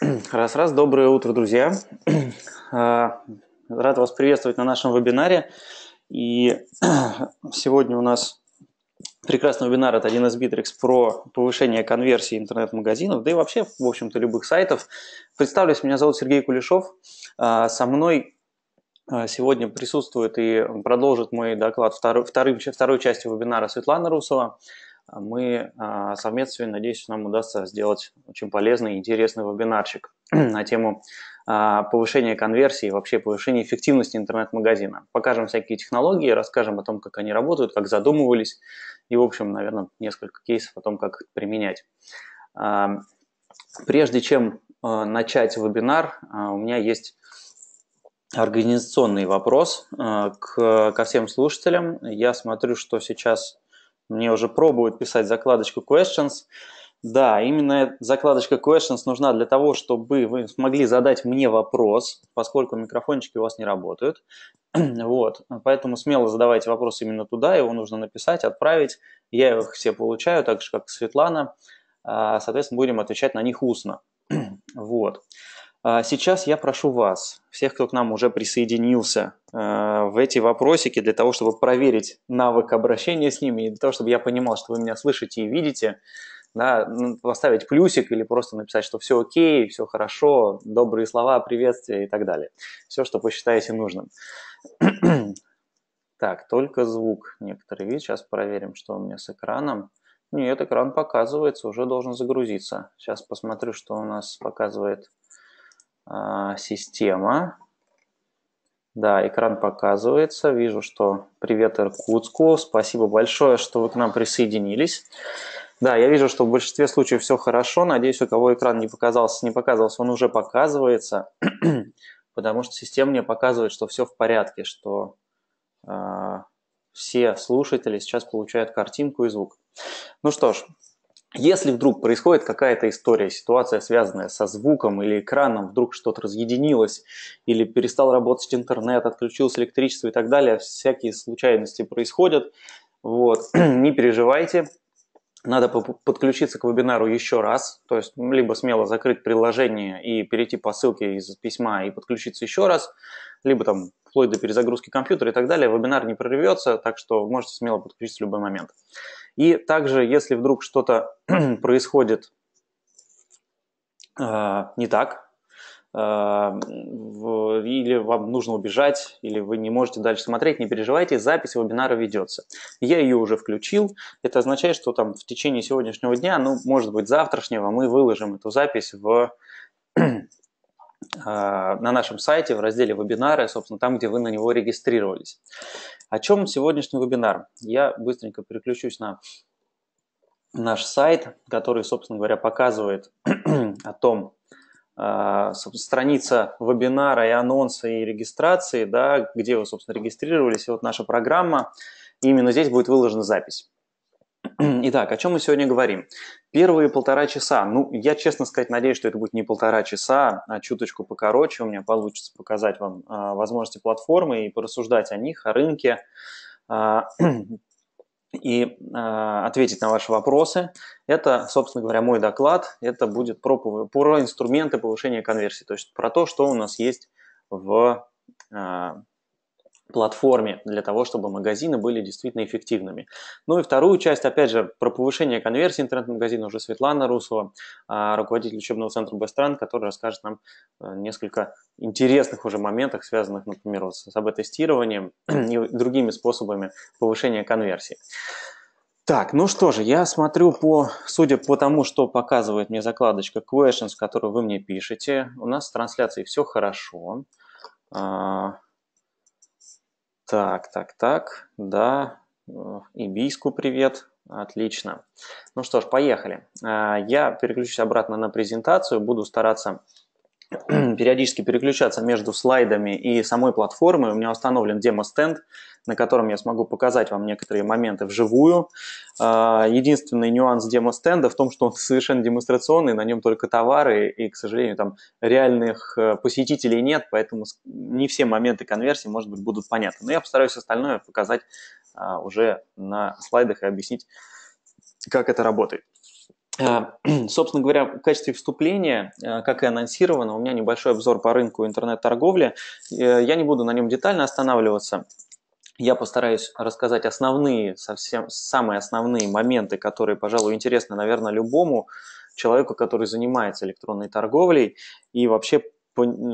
Раз-раз, доброе утро, друзья. А, рад вас приветствовать на нашем вебинаре. И сегодня у нас прекрасный вебинар от 1С Bittrex про повышение конверсии интернет-магазинов, да и вообще, в общем-то, любых сайтов. Представлюсь, меня зовут Сергей Кулешов. А, со мной а, сегодня присутствует и продолжит мой доклад второй, вторым, второй частью вебинара Светлана Русова мы а, совместно, надеюсь, нам удастся сделать очень полезный и интересный вебинарчик на тему а, повышения конверсии, и вообще повышения эффективности интернет-магазина. Покажем всякие технологии, расскажем о том, как они работают, как задумывались, и, в общем, наверное, несколько кейсов о том, как их применять. А, прежде чем начать вебинар, у меня есть организационный вопрос к, ко всем слушателям. Я смотрю, что сейчас мне уже пробуют писать закладочку questions. Да, именно закладочка questions нужна для того, чтобы вы смогли задать мне вопрос, поскольку микрофончики у вас не работают. вот, поэтому смело задавайте вопрос именно туда, его нужно написать, отправить. Я их все получаю, так же, как Светлана. А, соответственно, будем отвечать на них устно. вот. А сейчас я прошу вас, всех, кто к нам уже присоединился, э, в эти вопросики для того, чтобы проверить навык обращения с ними, и для того, чтобы я понимал, что вы меня слышите и видите, да, ну, поставить плюсик или просто написать, что все окей, все хорошо, добрые слова, приветствия и так далее. Все, что посчитаете нужным. так, только звук некоторые видят. Сейчас проверим, что у меня с экраном. Нет, экран показывается, уже должен загрузиться. Сейчас посмотрю, что у нас показывает а, система. Да, экран показывается. Вижу, что привет Иркутску. Спасибо большое, что вы к нам присоединились. Да, я вижу, что в большинстве случаев все хорошо. Надеюсь, у кого экран не показался, не показывался, он уже показывается, потому что система мне показывает, что все в порядке, что э, все слушатели сейчас получают картинку и звук. Ну что ж, если вдруг происходит какая-то история, ситуация, связанная со звуком или экраном, вдруг что-то разъединилось, или перестал работать интернет, отключилось электричество и так далее, всякие случайности происходят, вот, не переживайте, надо подключиться к вебинару еще раз, то есть либо смело закрыть приложение и перейти по ссылке из письма и подключиться еще раз, либо там вплоть до перезагрузки компьютера и так далее, вебинар не прорвется, так что можете смело подключиться в любой момент. И также, если вдруг что-то происходит э, не так, а, или вам нужно убежать, или вы не можете дальше смотреть, не переживайте, запись вебинара ведется. Я ее уже включил, это означает, что там в течение сегодняшнего дня, ну, может быть, завтрашнего, мы выложим эту запись в А, на нашем сайте в разделе «Вебинары», собственно, там, где вы на него регистрировались. О чем сегодняшний вебинар? Я быстренько переключусь на наш сайт, который, собственно говоря, показывает о том, а, страница вебинара и анонса и регистрации, да, где вы, собственно, регистрировались, и вот наша программа, и именно здесь будет выложена запись. Итак, о чем мы сегодня говорим? Первые полтора часа. Ну, я, честно сказать, надеюсь, что это будет не полтора часа, а чуточку покороче. У меня получится показать вам а, возможности платформы и порассуждать о них, о рынке а, и а, ответить на ваши вопросы. Это, собственно говоря, мой доклад. Это будет про, про инструменты повышения конверсии, то есть про то, что у нас есть в а, платформе для того, чтобы магазины были действительно эффективными. Ну и вторую часть, опять же, про повышение конверсии интернет-магазина уже Светлана Русова, а, руководитель учебного центра Бестран, который расскажет нам э, несколько интересных уже моментах, связанных, например, с АБ-тестированием и другими способами повышения конверсии. Так, ну что же, я смотрю по, судя по тому, что показывает мне закладочка questions, которую вы мне пишете, у нас с трансляцией все хорошо. А, так, так, так, да, и Бийску привет, отлично. Ну что ж, поехали. А, я переключусь обратно на презентацию, буду стараться периодически переключаться между слайдами и самой платформой. У меня установлен демо-стенд, на котором я смогу показать вам некоторые моменты вживую. А, единственный нюанс демо-стенда в том, что он совершенно демонстрационный, на нем только товары, и, к сожалению, там реальных э, посетителей нет, поэтому не все моменты конверсии, может быть, будут понятны. Но я постараюсь остальное показать а, уже на слайдах и объяснить, как это работает. А, собственно говоря, в качестве вступления, а, как и анонсировано, у меня небольшой обзор по рынку интернет-торговли. Э, я не буду на нем детально останавливаться. Я постараюсь рассказать основные, совсем самые основные моменты, которые, пожалуй, интересны, наверное, любому человеку, который занимается электронной торговлей и вообще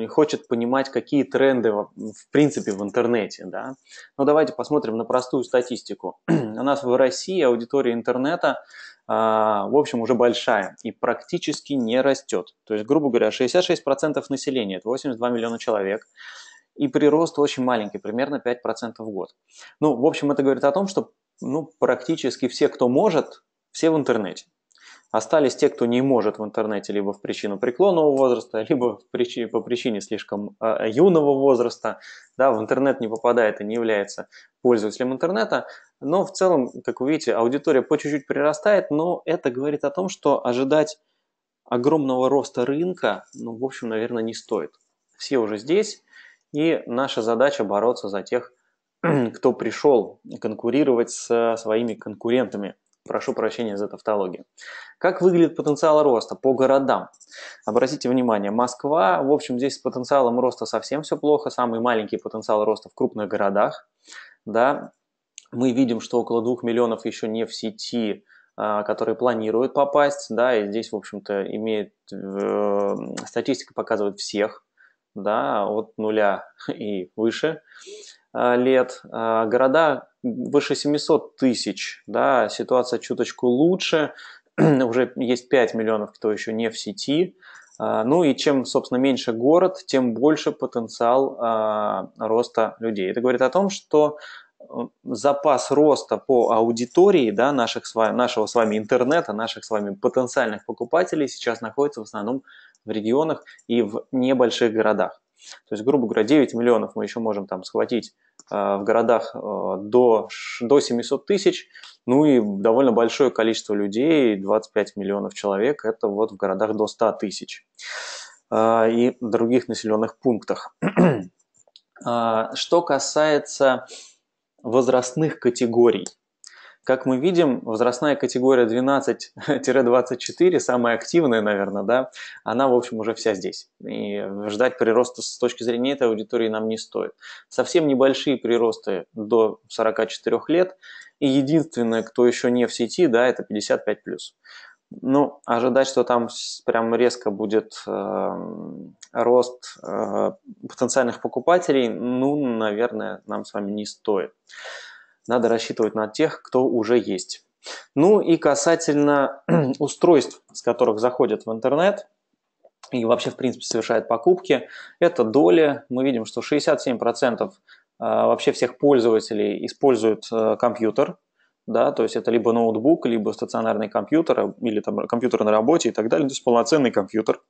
хочет понимать, какие тренды в, в принципе в интернете. Да? Но ну, давайте посмотрим на простую статистику. У нас в России аудитория интернета а, в общем, уже большая и практически не растет. То есть, грубо говоря, 66% населения, это 82 миллиона человек, и прирост очень маленький, примерно 5% в год. Ну, в общем, это говорит о том, что ну, практически все, кто может, все в интернете. Остались те, кто не может в интернете либо в причину преклонного возраста, либо в причине, по причине слишком э, юного возраста. Да, в интернет не попадает и не является пользователем интернета. Но в целом, как вы видите, аудитория по чуть-чуть прирастает, но это говорит о том, что ожидать огромного роста рынка, ну, в общем, наверное, не стоит. Все уже здесь, и наша задача бороться за тех, кто пришел конкурировать со своими конкурентами – Прошу прощения за тавтологию. Как выглядит потенциал роста по городам? Обратите внимание, Москва, в общем, здесь с потенциалом роста совсем все плохо. Самый маленький потенциал роста в крупных городах. Да, мы видим, что около 2 миллионов еще не в сети, а, которые планируют попасть, да, и здесь, в общем-то, имеет, э, статистика показывает всех, да, от нуля и выше а, лет. А, города выше 700 тысяч, да, ситуация чуточку лучше, уже есть 5 миллионов, кто еще не в сети, а, ну и чем, собственно, меньше город, тем больше потенциал а, роста людей. Это говорит о том, что э, запас роста по аудитории да, наших с вами, нашего с вами интернета, наших с вами потенциальных покупателей сейчас находится в основном в регионах и в небольших городах. То есть, грубо говоря, 9 миллионов мы еще можем там схватить э, в городах э, до, до 700 тысяч, ну и довольно большое количество людей, 25 миллионов человек, это вот в городах до 100 тысяч э, и других населенных пунктах. Э, что касается возрастных категорий – как мы видим, возрастная категория 12-24, самая активная, наверное, да, она, в общем, уже вся здесь. И ждать прироста с точки зрения этой аудитории нам не стоит. Совсем небольшие приросты до 44 лет. И единственное, кто еще не в сети, да, это 55+. Ну, ожидать, что там прям резко будет э, рост э, потенциальных покупателей, ну, наверное, нам с вами не стоит надо рассчитывать на тех, кто уже есть. Ну и касательно устройств, с которых заходят в интернет и вообще, в принципе, совершают покупки, это доли. Мы видим, что 67% а, вообще всех пользователей используют э, компьютер, да, то есть это либо ноутбук, либо стационарный компьютер, э, или там компьютер на работе и так далее, то есть полноценный компьютер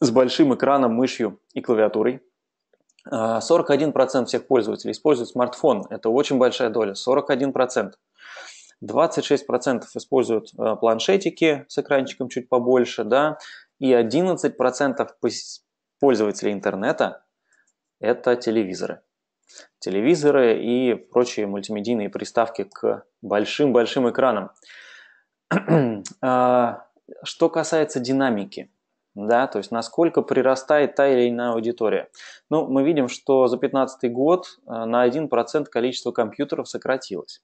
с большим экраном, мышью и клавиатурой. 41% а, всех пользователей используют смартфон. Это очень большая доля, 41%. 26% используют э, планшетики с экранчиком чуть побольше, да, и 11% пользователей интернета – это телевизоры. Телевизоры и прочие мультимедийные приставки к большим-большим экранам. А, что касается динамики – да, то есть насколько прирастает та или иная аудитория. Ну, мы видим, что за 2015 год э, на 1% количество компьютеров сократилось.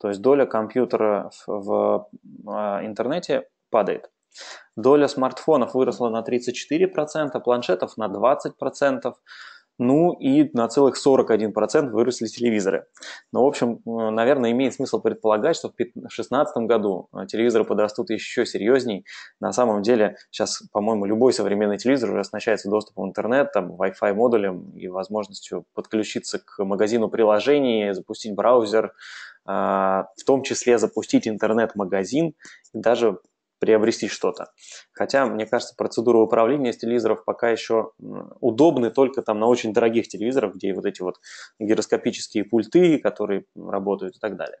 То есть доля компьютера в э, интернете падает. Доля смартфонов выросла на 34%, планшетов на 20%. Ну и на целых 41% выросли телевизоры. Ну, в общем, э, наверное, имеет смысл предполагать, что в 2016 году э, телевизоры подрастут еще серьезней. На самом деле, сейчас, по-моему, любой современный телевизор уже оснащается доступом в интернет, там, Wi-Fi модулем и возможностью подключиться к магазину приложений, запустить браузер, а, в том числе запустить интернет-магазин и даже приобрести что-то. Хотя, мне кажется, процедура управления телевизоров пока еще удобны только там на очень дорогих телевизорах, где вот эти вот гироскопические пульты, которые работают и так далее.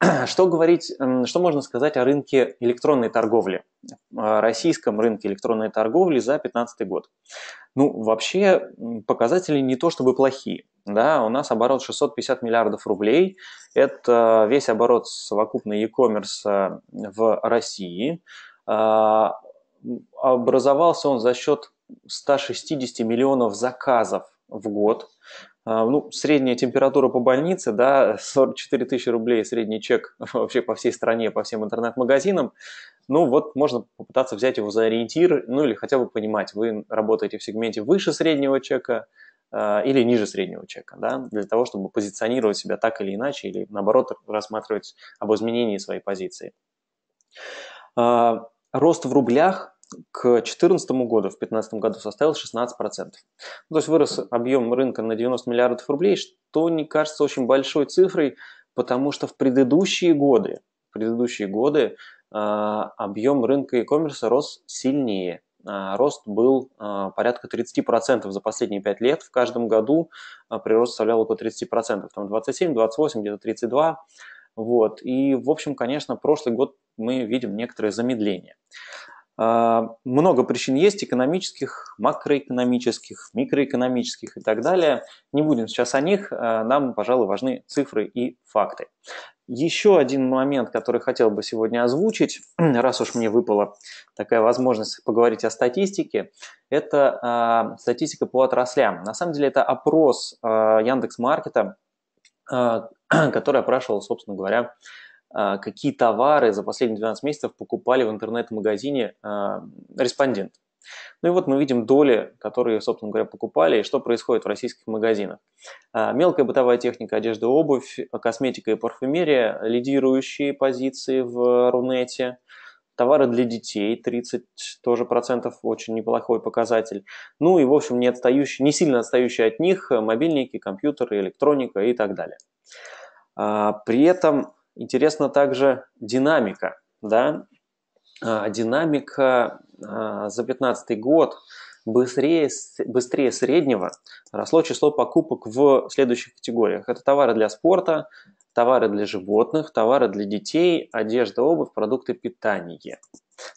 Что говорить, что можно сказать о рынке электронной торговли, о российском рынке электронной торговли за 2015 год? Ну, вообще показатели не то чтобы плохие. Да, у нас оборот 650 миллиардов рублей. Это весь оборот совокупный e-commerce э, в России. А, образовался он за счет 160 миллионов заказов в год. А, ну, средняя температура по больнице, да, 44 тысячи рублей средний чек вообще по всей стране, по всем интернет-магазинам, ну, вот можно попытаться взять его за ориентир, ну, или хотя бы понимать, вы работаете в сегменте выше среднего чека э, или ниже среднего чека, да, для того, чтобы позиционировать себя так или иначе, или, наоборот, рассматривать об изменении своей позиции. Э, рост в рублях к 2014 году, в 2015 году составил 16%. Ну, то есть вырос объем рынка на 90 миллиардов рублей, что не кажется очень большой цифрой, потому что в предыдущие годы, в предыдущие годы э, объем рынка e-commerce рос сильнее. Э, рост был э, порядка 30% за последние 5 лет. В каждом году э, прирост составлял около 30%. Там 27, 28, где-то 32. Вот. И, в общем, конечно, прошлый год мы видим некоторое замедление. А, много причин есть, экономических, макроэкономических, микроэкономических и так далее. Не будем сейчас о них, а, нам, пожалуй, важны цифры и факты. Еще один момент, который хотел бы сегодня озвучить, раз уж мне выпала такая возможность поговорить о статистике, это а, статистика по отраслям. На самом деле это опрос Яндекс Маркета, который опрашивал, собственно говоря, а, какие товары за последние 12 месяцев покупали в интернет-магазине а, респондент. Ну и вот мы видим доли, которые, собственно говоря, покупали и что происходит в российских магазинах. А, мелкая бытовая техника, одежда, обувь, косметика и парфюмерия – лидирующие позиции в Рунете. Товары для детей 30 тоже процентов, очень неплохой показатель. Ну и, в общем, не, отстающие, не сильно отстающие от них мобильники, компьютеры, электроника и так далее. При этом Интересна также динамика, да, а, динамика а, за 2015 год быстрее, быстрее среднего росло число покупок в следующих категориях. Это товары для спорта, товары для животных, товары для детей, одежда, обувь, продукты питания.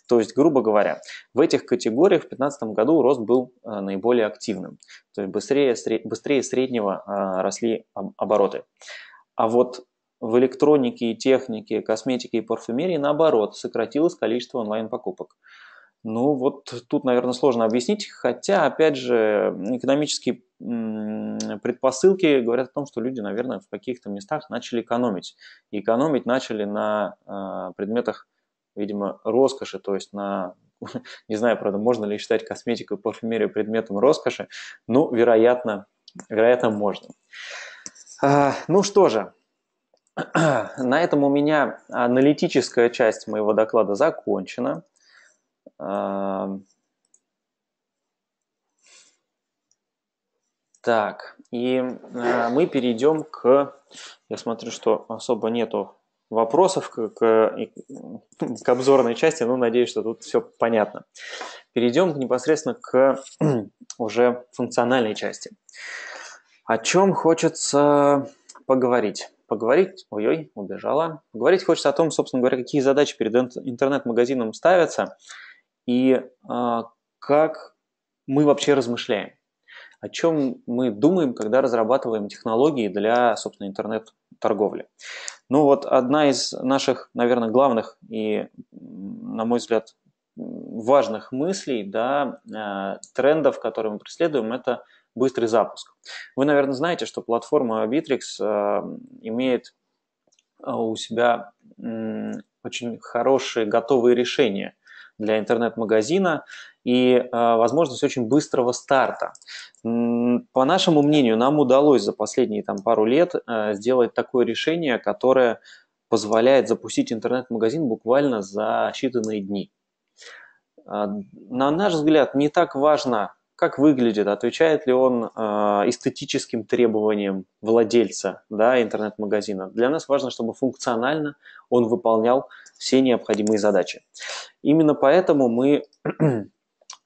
То есть, грубо говоря, в этих категориях в 2015 году рост был а, наиболее активным. То есть быстрее, быстрее среднего росли обороты. А вот в электронике и технике, косметике и парфюмерии, наоборот, сократилось количество онлайн-покупок. Ну вот тут, наверное, сложно объяснить, хотя, опять же, экономические предпосылки говорят о том, что люди, наверное, в каких-то местах начали экономить. И экономить начали на э, предметах, видимо, роскоши, то есть на, не знаю, правда, можно ли считать косметику и парфюмерию предметом роскоши, но вероятно, вероятно, можно. А, ну что же, на этом у меня аналитическая часть моего доклада закончена. А, так, и а, мы перейдем к... Я смотрю, что особо нету вопросов к, к, к обзорной части, но надеюсь, что тут все понятно. Перейдем непосредственно к уже функциональной части. О чем хочется поговорить? поговорить, ой-ой, убежала. Поговорить хочется о том, собственно говоря, какие задачи перед интернет-магазином ставятся и э, как мы вообще размышляем. О чем мы думаем, когда разрабатываем технологии для, собственно, интернет-торговли. Ну вот одна из наших, наверное, главных и, на мой взгляд, важных мыслей, да, э, трендов, которые мы преследуем, это – быстрый запуск. Вы, наверное, знаете, что платформа Bittrex э, имеет э, у себя очень хорошие готовые решения для интернет-магазина и э, возможность очень быстрого старта. По нашему мнению, нам удалось за последние там, пару лет сделать такое решение, которое позволяет запустить интернет-магазин буквально за считанные дни. На наш взгляд, не так важно, как выглядит, отвечает ли он а, эстетическим требованиям владельца да, интернет-магазина. Для нас важно, чтобы функционально он выполнял все необходимые задачи. Именно поэтому мы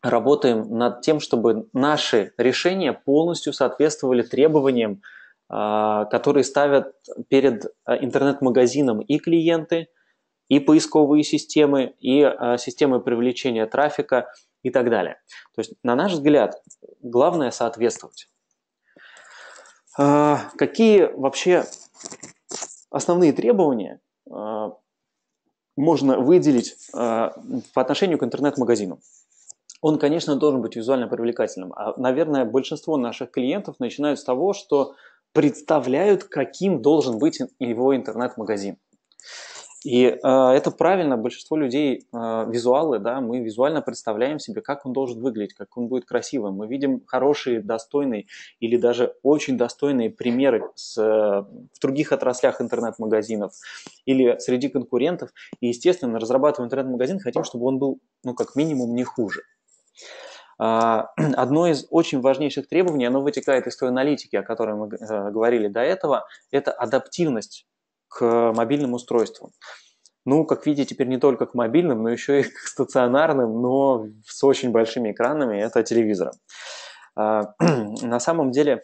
работаем над тем, чтобы наши решения полностью соответствовали требованиям, а, которые ставят перед а, интернет-магазином и клиенты – и поисковые системы, и а, системы привлечения трафика и так далее. То есть, на наш взгляд, главное соответствовать. А, какие вообще основные требования а, можно выделить по отношению к интернет-магазину? Он, конечно, должен быть визуально привлекательным. А, наверное, большинство наших клиентов начинают с того, что представляют, каким должен быть его интернет-магазин. И э, это правильно, большинство людей, э, визуалы, да, мы визуально представляем себе, как он должен выглядеть, как он будет красивым. Мы видим хорошие, достойные или даже очень достойные примеры с, э, в других отраслях интернет-магазинов или среди конкурентов. И, естественно, разрабатывая интернет-магазин, хотим, чтобы он был, ну, как минимум, не хуже. А, одно из очень важнейших требований, оно вытекает из той аналитики, о которой мы э, говорили до этого, это адаптивность к мобильным устройствам. Ну, как видите, теперь не только к мобильным, но еще и к стационарным, но с очень большими экранами, это телевизоры. А, на самом деле,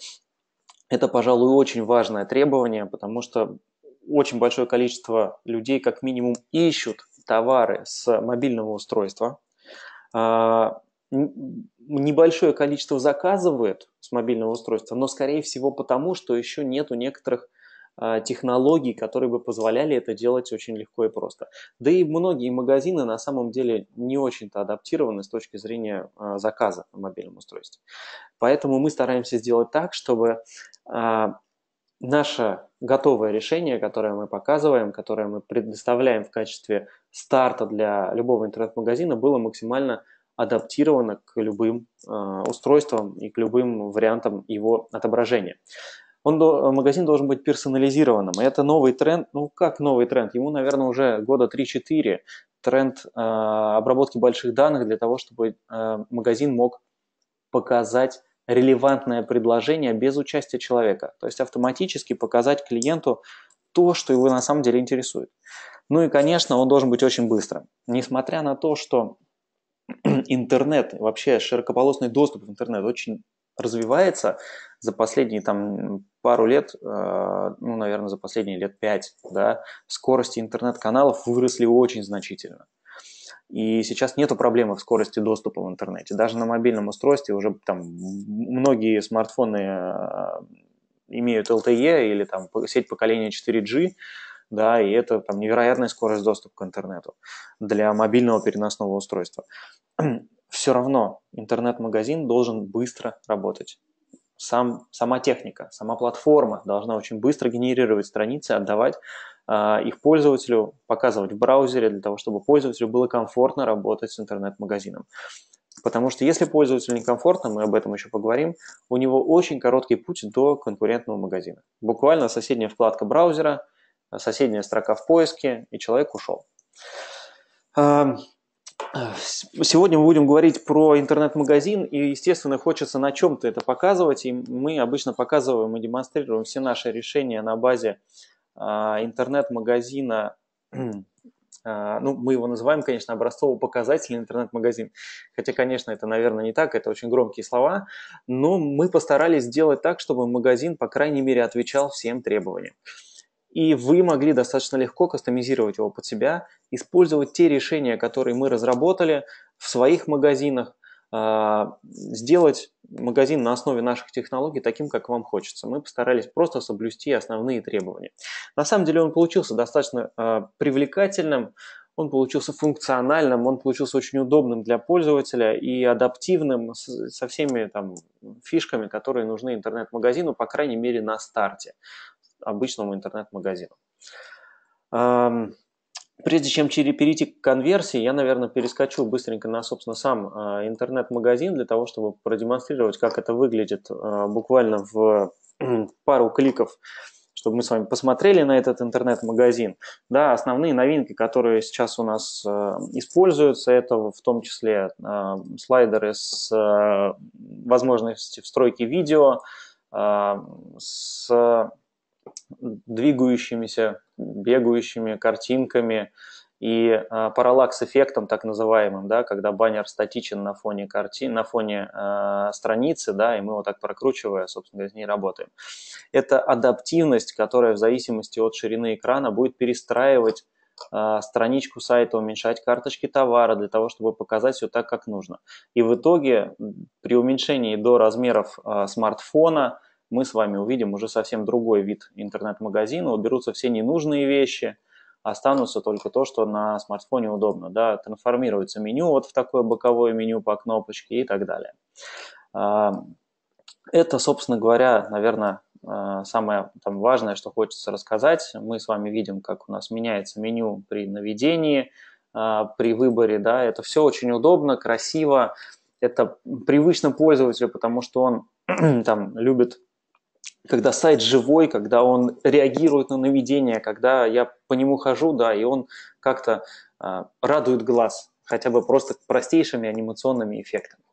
это, пожалуй, очень важное требование, потому что очень большое количество людей, как минимум, ищут товары с мобильного устройства. А, небольшое количество заказывает с мобильного устройства, но, скорее всего, потому что еще нету некоторых а, технологий, которые бы позволяли это делать очень легко и просто. Да и многие магазины на самом деле не очень-то адаптированы с точки зрения а, заказа на мобильном устройстве. Поэтому мы стараемся сделать так, чтобы а, наше готовое решение, которое мы показываем, которое мы предоставляем в качестве старта для любого интернет-магазина, было максимально адаптировано к любым э, устройствам и к любым вариантам его отображения он, э, магазин должен быть персонализированным. И это новый тренд. Ну, как новый тренд? Ему, наверное, уже года 3-4 тренд э, обработки больших данных для того, чтобы э, магазин мог показать релевантное предложение без участия человека. То есть автоматически показать клиенту то, что его на самом деле интересует. Ну и, конечно, он должен быть очень быстрым. Несмотря на то, что интернет, вообще широкополосный доступ в интернет очень развивается за последние там пару лет, э, ну, наверное, за последние лет пять, да, скорости интернет-каналов выросли очень значительно. И сейчас нету проблемы в скорости доступа в интернете. Даже на мобильном устройстве уже там многие смартфоны э, имеют LTE или там сеть поколения 4G, да, и это там невероятная скорость доступа к интернету для мобильного переносного устройства все равно интернет-магазин должен быстро работать. Сам, сама техника, сама платформа должна очень быстро генерировать страницы, отдавать э, их пользователю, показывать в браузере для того, чтобы пользователю было комфортно работать с интернет-магазином. Потому что если пользователю некомфортно, мы об этом еще поговорим, у него очень короткий путь до конкурентного магазина. Буквально соседняя вкладка браузера, соседняя строка в поиске, и человек ушел. Э, сегодня мы будем говорить про интернет-магазин, и, естественно, хочется на чем-то это показывать, и мы обычно показываем и демонстрируем все наши решения на базе а, интернет-магазина, а, ну, мы его называем, конечно, образцово-показательный интернет-магазин, хотя, конечно, это, наверное, не так, это очень громкие слова, но мы постарались сделать так, чтобы магазин, по крайней мере, отвечал всем требованиям. И вы могли достаточно легко кастомизировать его под себя, использовать те решения, которые мы разработали в своих магазинах, а, сделать магазин на основе наших технологий таким, как вам хочется. Мы постарались просто соблюсти основные требования. На самом деле он получился достаточно а, привлекательным, он получился функциональным, он получился очень удобным для пользователя и адаптивным со всеми там фишками, которые нужны интернет-магазину, по крайней мере, на старте обычному интернет-магазину. Прежде чем перейти к конверсии, я, наверное, перескочу быстренько на, собственно, сам а, интернет-магазин для того, чтобы продемонстрировать, как это выглядит а, буквально в пару кликов, чтобы мы с вами посмотрели на этот интернет-магазин. Да, основные новинки, которые сейчас у нас а, используются, это в том числе слайдеры с возможностью встройки видео, с двигающимися, бегающими картинками и э, параллакс-эффектом, так называемым, да, когда баннер статичен на фоне, карти... на фоне э, страницы, да, и мы вот так прокручивая, собственно говоря, с ней работаем. Это адаптивность, которая в зависимости от ширины экрана будет перестраивать а, страничку сайта, уменьшать карточки товара для того, чтобы показать все так, как нужно. И в итоге при уменьшении до размеров смартфона мы с вами увидим уже совсем другой вид интернет-магазина, уберутся все ненужные вещи, останутся только то, что на смартфоне удобно, да, трансформируется меню вот в такое боковое меню по кнопочке и так далее. А, это, собственно говоря, наверное, а, самое там, важное, что хочется рассказать. Мы с вами видим, как у нас меняется меню при наведении, а, при выборе. Да? Это все очень удобно, красиво. Это привычно пользователю, потому что он там любит когда сайт живой, когда он реагирует на наведение, когда я по нему хожу, да, и он как-то э, радует глаз, хотя бы просто простейшими анимационными эффектами.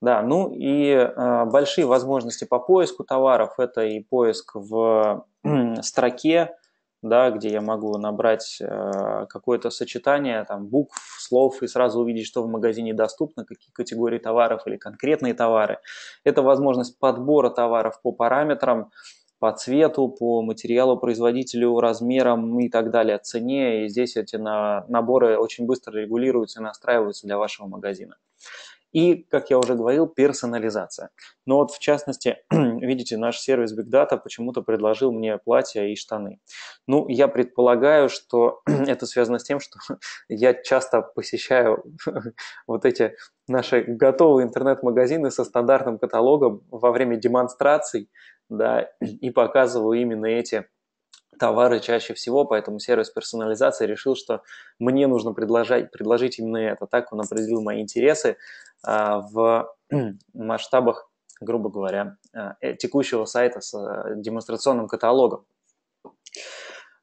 Да, ну и э, большие возможности по поиску товаров, это и поиск в э, строке, да, где я могу набрать э, какое-то сочетание там, букв, слов и сразу увидеть, что в магазине доступно, какие категории товаров или конкретные товары. Это возможность подбора товаров по параметрам, по цвету, по материалу, производителю, размерам и так далее, цене. И здесь эти на, наборы очень быстро регулируются и настраиваются для вашего магазина. И, как я уже говорил, персонализация. Но вот в частности, видите, наш сервис Big Data почему-то предложил мне платья и штаны. Ну, я предполагаю, что это связано с тем, что я часто посещаю вот эти наши готовые интернет-магазины со стандартным каталогом во время демонстраций, да, и показываю именно эти товары чаще всего, поэтому сервис персонализации решил, что мне нужно предложить, предложить именно это. Так он определил мои интересы а, в масштабах, грубо говоря, а, э, текущего сайта с э, демонстрационным каталогом.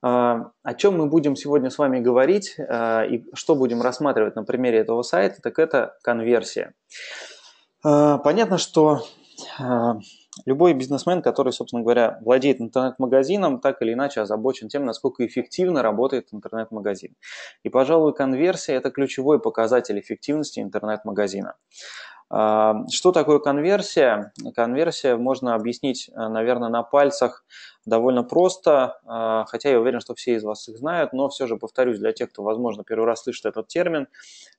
А, о чем мы будем сегодня с вами говорить а, и что будем рассматривать на примере этого сайта, так это конверсия. Понятно, что любой бизнесмен, который, собственно говоря, владеет интернет-магазином, так или иначе озабочен тем, насколько эффективно работает интернет-магазин. И, пожалуй, конверсия – это ключевой показатель эффективности интернет-магазина. А, что такое конверсия? Конверсия можно объяснить, э, наверное, на пальцах довольно просто, а, хотя я уверен, что все из вас их знают, но все же повторюсь для тех, кто, возможно, первый раз слышит этот термин.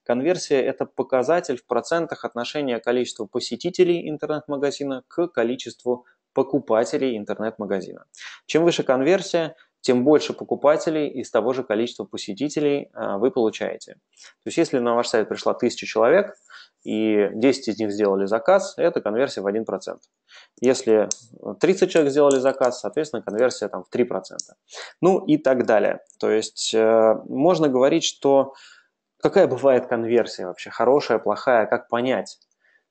Конверсия – это показатель в процентах отношения количества посетителей интернет-магазина к количеству покупателей интернет-магазина. Чем выше конверсия, тем больше покупателей из того же количества посетителей а, вы получаете. То есть если на ваш сайт пришло 1000 человек, и 10 из них сделали заказ, это конверсия в 1%. Если 30 человек сделали заказ, соответственно, конверсия там в 3%. Ну и так далее. То есть э, можно говорить, что какая бывает конверсия вообще, хорошая, плохая, как понять?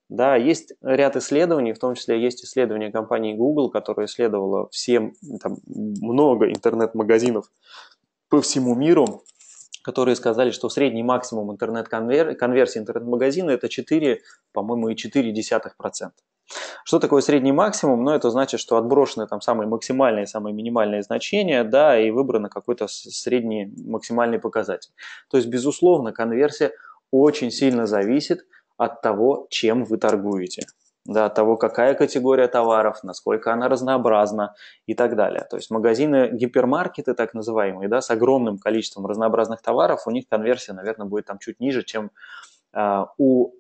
Да, есть ряд исследований, в том числе есть исследование компании Google, которое исследовало всем, там, много интернет-магазинов по всему миру, которые сказали, что средний максимум интернет-конверсии интернет-магазина это 4, по-моему, и 4,4%. Что такое средний максимум? Ну, это значит, что отброшены там самые максимальные, самые минимальные значения, да, и выбрано какой-то средний максимальный показатель. То есть, безусловно, конверсия очень сильно зависит от того, чем вы торгуете да, того, какая категория товаров, насколько она разнообразна и так далее. То есть магазины, гипермаркеты так называемые, да, с огромным количеством разнообразных товаров, у них конверсия, наверное, будет там чуть ниже, чем э, у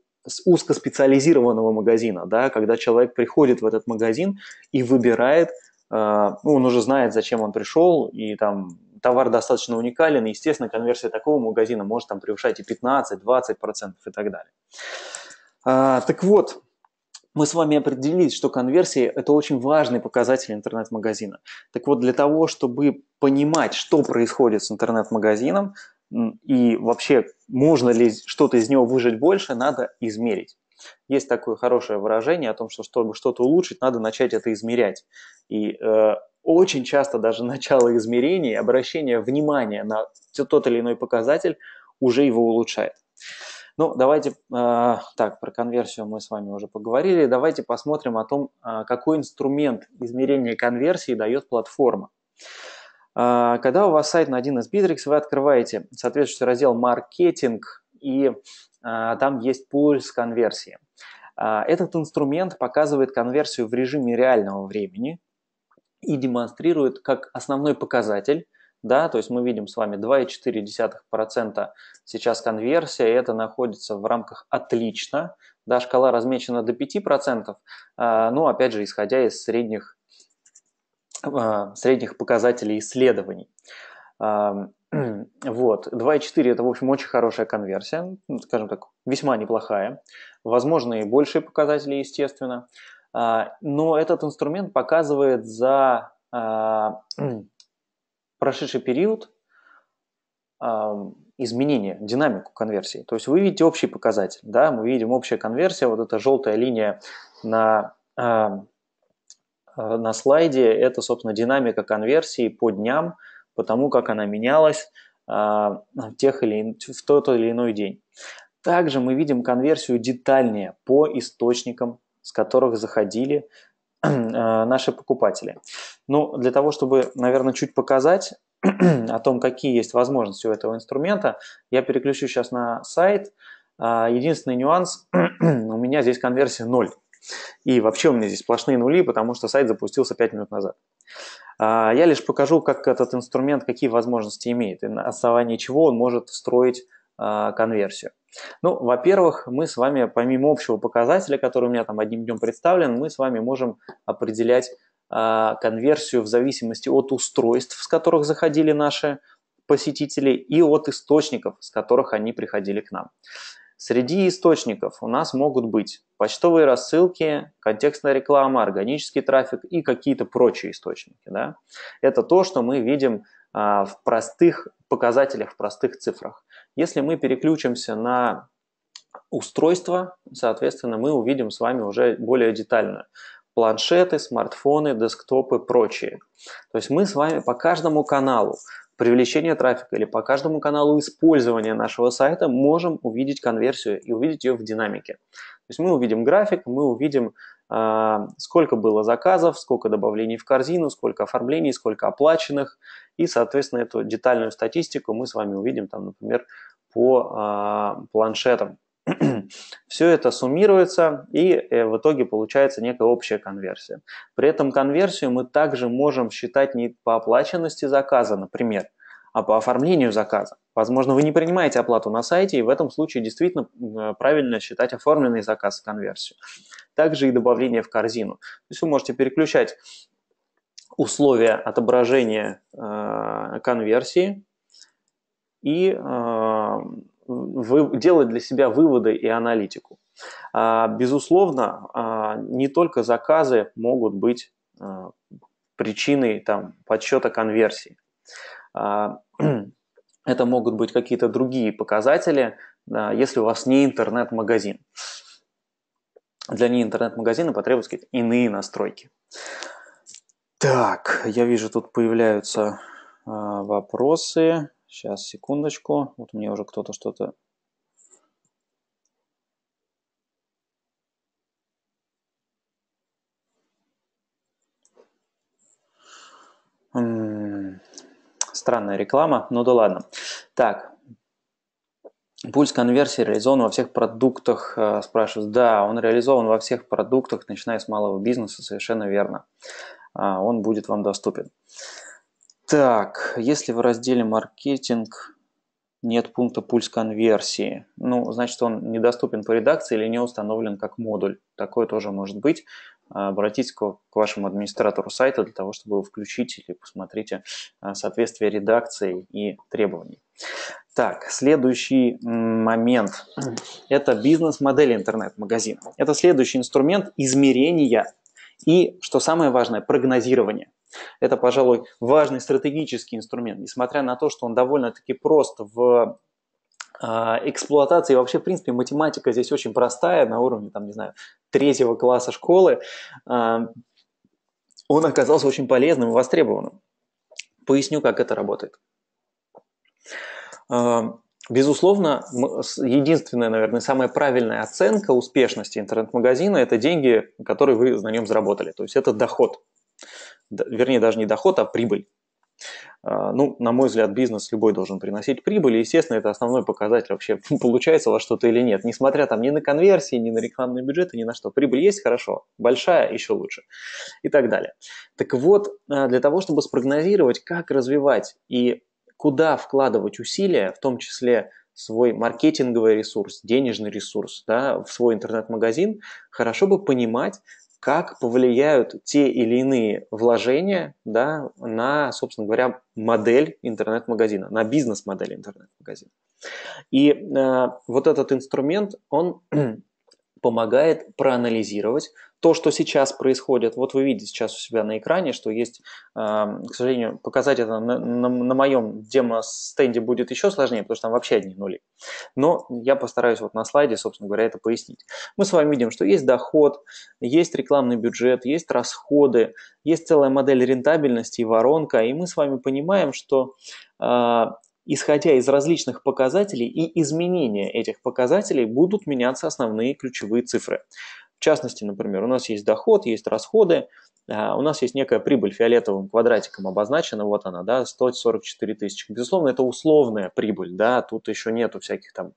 узкоспециализированного магазина, да, когда человек приходит в этот магазин и выбирает, э, ну, он уже знает, зачем он пришел, и там товар достаточно уникален, и, естественно, конверсия такого магазина может там превышать и 15, 20% и так далее. А, так вот, мы с вами определились, что конверсия – это очень важный показатель интернет-магазина. Так вот, для того, чтобы понимать, что происходит с интернет-магазином и вообще можно ли что-то из него выжить больше, надо измерить. Есть такое хорошее выражение о том, что чтобы что-то улучшить, надо начать это измерять. И э, очень часто даже начало измерения, обращение внимания на тот или иной показатель уже его улучшает. Ну, давайте, э, так, про конверсию мы с вами уже поговорили. Давайте посмотрим о том, э, какой инструмент измерения конверсии дает платформа. Э, когда у вас сайт на один из Bittrex, вы открываете соответствующий раздел «Маркетинг», и э, там есть пульс конверсии. Э, этот инструмент показывает конверсию в режиме реального времени и демонстрирует как основной показатель да, то есть мы видим с вами 2,4% сейчас конверсия, и это находится в рамках «отлично», да, шкала размечена до 5%, э, а, ну, опять же, исходя из средних, а, средних показателей исследований. вот, 2,4 это, в общем, очень хорошая конверсия, ну, скажем так, весьма неплохая. Возможно, и большие показатели, естественно. А, но этот инструмент показывает за прошедший период а, изменения динамику конверсии. То есть вы видите общий показатель, да, мы видим общая конверсия, вот эта желтая линия на, а, а, на слайде, это, собственно, динамика конверсии по дням, по тому, как она менялась в, тех или, в тот или иной день. Также мы видим конверсию детальнее по источникам, с которых заходили А, наши покупатели. Но ну, для того, чтобы, наверное, чуть показать о том, какие есть возможности у этого инструмента, я переключу сейчас на сайт. А, единственный нюанс, у меня здесь конверсия 0. И вообще у меня здесь сплошные нули, потому что сайт запустился 5 минут назад. А, я лишь покажу, как этот инструмент, какие возможности имеет, и на основании чего он может строить а, конверсию? Ну, во-первых, мы с вами, помимо общего показателя, который у меня там одним днем представлен, мы с вами можем определять а, конверсию в зависимости от устройств, с которых заходили наши посетители, и от источников, с которых они приходили к нам. Среди источников у нас могут быть почтовые рассылки, контекстная реклама, органический трафик и какие-то прочие источники. Да? Это то, что мы видим а, в простых показателях, в простых цифрах. Если мы переключимся на устройство, соответственно, мы увидим с вами уже более детально планшеты, смартфоны, десктопы, прочие. То есть мы с вами по каждому каналу привлечения трафика или по каждому каналу использования нашего сайта можем увидеть конверсию и увидеть ее в динамике. То есть мы увидим график, мы увидим, а, сколько было заказов, сколько добавлений в корзину, сколько оформлений, сколько оплаченных, и, соответственно, эту детальную статистику мы с вами увидим, там, например, по э, планшетам. Все это суммируется и э, в итоге получается некая общая конверсия. При этом конверсию мы также можем считать не по оплаченности заказа, например, а по оформлению заказа. Возможно, вы не принимаете оплату на сайте, и в этом случае действительно э, правильно считать оформленный заказ конверсию. Также и добавление в корзину. То есть вы можете переключать условия отображения э, конверсии и э, вы, делать для себя выводы и аналитику. А, безусловно, а, не только заказы могут быть а, причиной там, подсчета конверсии. А, это могут быть какие-то другие показатели, если у вас не интернет-магазин. Для не интернет магазина потребуются какие-то иные настройки. Так, я вижу, тут появляются э, вопросы. Сейчас, секундочку. Вот мне уже кто-то что-то... Странная реклама, ну да ладно. Так, Пульс конверсии реализован во всех продуктах, а, спрашивают. Да, он реализован во всех продуктах, начиная с малого бизнеса, совершенно верно. А, он будет вам доступен. Так, если в разделе «Маркетинг» нет пункта «Пульс конверсии», ну, значит, он недоступен по редакции или не установлен как модуль. Такое тоже может быть. А, обратитесь к вашему администратору сайта для того, чтобы его включить или посмотрите а, соответствие редакции и требований. Так, следующий момент – это бизнес-модель интернет-магазина. Это следующий инструмент измерения и, что самое важное, прогнозирование. Это, пожалуй, важный стратегический инструмент, несмотря на то, что он довольно-таки прост в а, эксплуатации. вообще, в принципе, математика здесь очень простая, на уровне, там, не знаю, третьего класса школы. А, он оказался очень полезным и востребованным. Поясню, как это работает. А, Безусловно, единственная, наверное, самая правильная оценка успешности интернет-магазина – это деньги, которые вы на нем заработали. То есть это доход. Вернее, даже не доход, а прибыль. А, ну, на мой взгляд, бизнес любой должен приносить прибыль, и, естественно, это основной показатель вообще, получается у вас что-то или нет. Несмотря там ни на конверсии, ни на рекламные бюджеты, ни на что. Прибыль есть – хорошо, большая – еще лучше и так далее. Так вот, а, для того, чтобы спрогнозировать, как развивать и куда вкладывать усилия, в том числе свой маркетинговый ресурс, денежный ресурс, да, в свой интернет-магазин, хорошо бы понимать, как повлияют те или иные вложения да, на, собственно говоря, модель интернет-магазина, на бизнес-модель интернет-магазина. И э, вот этот инструмент, он помогает проанализировать, то, что сейчас происходит, вот вы видите сейчас у себя на экране, что есть, а, к сожалению, показать это на, на, на моем демо-стенде будет еще сложнее, потому что там вообще одни нули. Но я постараюсь вот на слайде, собственно говоря, это пояснить. Мы с вами видим, что есть доход, есть рекламный бюджет, есть расходы, есть целая модель рентабельности и воронка, и мы с вами понимаем, что а, исходя из различных показателей и изменения этих показателей, будут меняться основные ключевые цифры. В частности, например, у нас есть доход, есть расходы, а, у нас есть некая прибыль фиолетовым квадратиком обозначена, вот она, да, 144 тысячи. Безусловно, это условная прибыль, да, тут еще нету всяких там,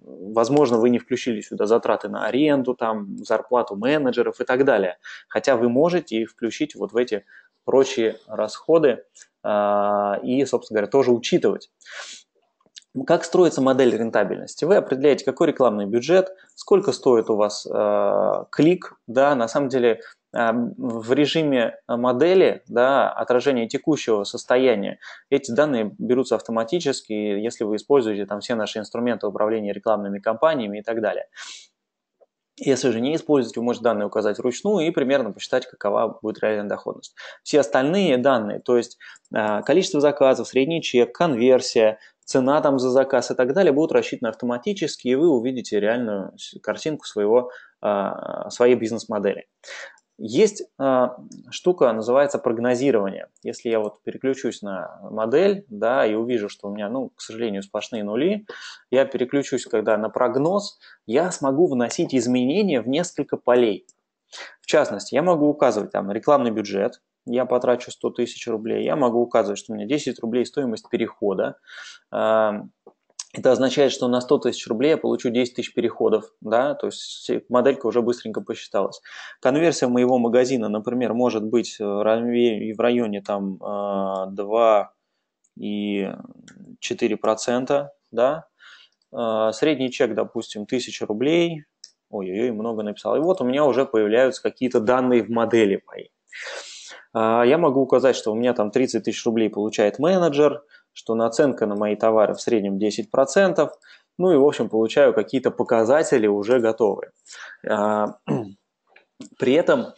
возможно, вы не включили сюда затраты на аренду, там, зарплату менеджеров и так далее. Хотя вы можете их включить вот в эти прочие расходы э, и, собственно говоря, тоже учитывать. Как строится модель рентабельности? Вы определяете, какой рекламный бюджет, сколько стоит у вас э, клик. Да, на самом деле э, в режиме модели да, отражение текущего состояния эти данные берутся автоматически, если вы используете там все наши инструменты управления рекламными кампаниями и так далее. Если же не используете, вы можете данные указать вручную и примерно посчитать, какова будет реальная доходность. Все остальные данные, то есть а, количество заказов, средний чек, конверсия, цена там за заказ и так далее, будут рассчитаны автоматически, и вы увидите реальную картинку своего, а, своей бизнес-модели. Есть э, штука, называется прогнозирование. Если я вот переключусь на модель, да, и увижу, что у меня, ну, к сожалению, сплошные нули, я переключусь, когда на прогноз, я смогу вносить изменения в несколько полей. В частности, я могу указывать там рекламный бюджет, я потрачу 100 тысяч рублей, я могу указывать, что у меня 10 рублей стоимость перехода, э, это означает, что на 100 тысяч рублей я получу 10 тысяч переходов, да, то есть моделька уже быстренько посчиталась. Конверсия моего магазина, например, может быть э, в районе там 2 э, и 4 процента, да, э, средний чек, допустим, 1000 рублей, ой-ой-ой, много написал, и вот у меня уже появляются какие-то данные в модели моей. Я могу указать, что у меня там 30 тысяч рублей получает менеджер – что наценка на мои товары в среднем 10%, ну и, в общем, получаю какие-то показатели уже готовые. А, при этом,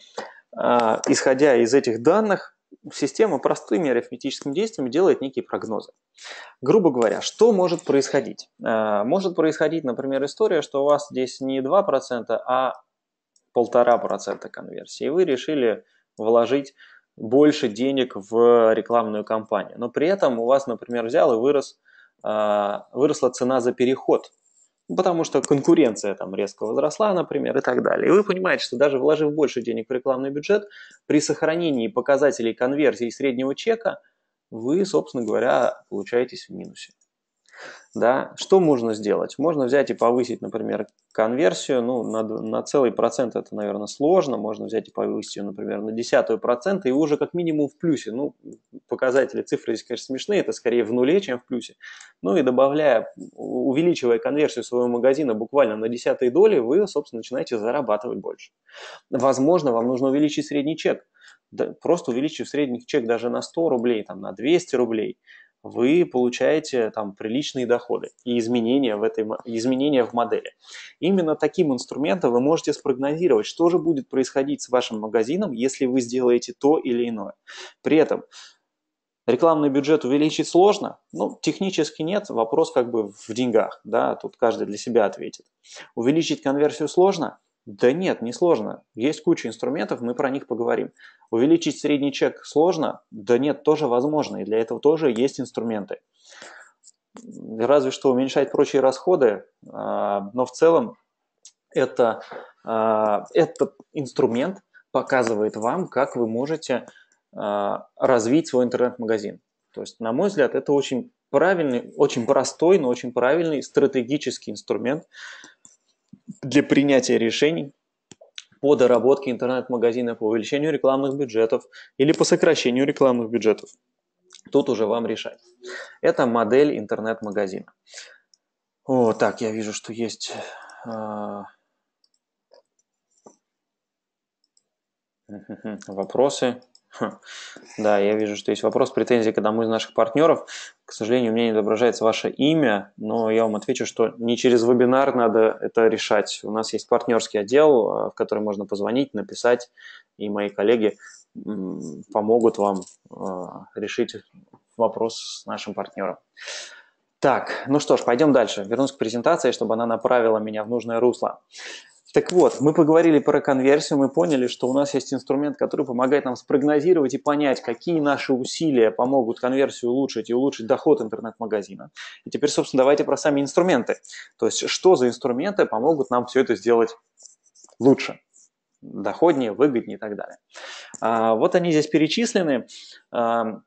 а, исходя из этих данных, система простыми арифметическими действиями делает некие прогнозы. Грубо говоря, что может происходить? А, может происходить, например, история, что у вас здесь не 2%, а 1,5% конверсии, и вы решили вложить больше денег в рекламную кампанию. Но при этом у вас, например, взял и вырос, а, выросла цена за переход, ну, потому что конкуренция там резко возросла, например, и так далее. И вы понимаете, что даже вложив больше денег в рекламный бюджет, при сохранении показателей конверсии среднего чека, вы, собственно говоря, получаетесь в минусе. Да? Что можно сделать? Можно взять и повысить, например, конверсию, ну, на, на целый процент это, наверное, сложно, можно взять и повысить ее, например, на десятую процента и уже как минимум в плюсе. Ну, показатели, цифры здесь, конечно, смешные, это скорее в нуле, чем в плюсе. Ну и добавляя, увеличивая конверсию своего магазина буквально на десятые доли, вы, собственно, начинаете зарабатывать больше. Возможно, вам нужно увеличить средний чек. Да, просто увеличив средний чек даже на 100 рублей, там, на 200 рублей, вы получаете там приличные доходы и изменения в, этой, изменения в модели. Именно таким инструментом вы можете спрогнозировать, что же будет происходить с вашим магазином, если вы сделаете то или иное. При этом Рекламный бюджет увеличить сложно? Ну, технически нет, вопрос как бы в деньгах, да, тут каждый для себя ответит. Увеличить конверсию сложно? Да нет, не сложно. Есть куча инструментов, мы про них поговорим. Увеличить средний чек сложно? Да нет, тоже возможно. И для этого тоже есть инструменты. Разве что уменьшать прочие расходы, а, но в целом это, а, этот инструмент показывает вам, как вы можете а, развить свой интернет-магазин. То есть, на мой взгляд, это очень правильный, очень простой, но очень правильный стратегический инструмент, для принятия решений по доработке интернет-магазина, по увеличению рекламных бюджетов или по сокращению рекламных бюджетов. Тут уже вам решать. Это модель интернет-магазина. О, так, я вижу, что есть... Э, вопросы. Да, я вижу, что есть вопрос, претензии к одному из наших партнеров. К сожалению, у меня не отображается ваше имя, но я вам отвечу, что не через вебинар надо это решать. У нас есть партнерский отдел, а, в который можно позвонить, написать, и мои коллеги помогут вам а, решить вопрос с нашим партнером. Так, ну что ж, пойдем дальше. Вернусь к презентации, чтобы она направила меня в нужное русло. Так вот, мы поговорили про конверсию, мы поняли, что у нас есть инструмент, который помогает нам спрогнозировать и понять, какие наши усилия помогут конверсию улучшить и улучшить доход интернет-магазина. И теперь, собственно, давайте про сами инструменты. То есть, что за инструменты помогут нам все это сделать лучше, доходнее, выгоднее и так далее. А, вот они здесь перечислены. А,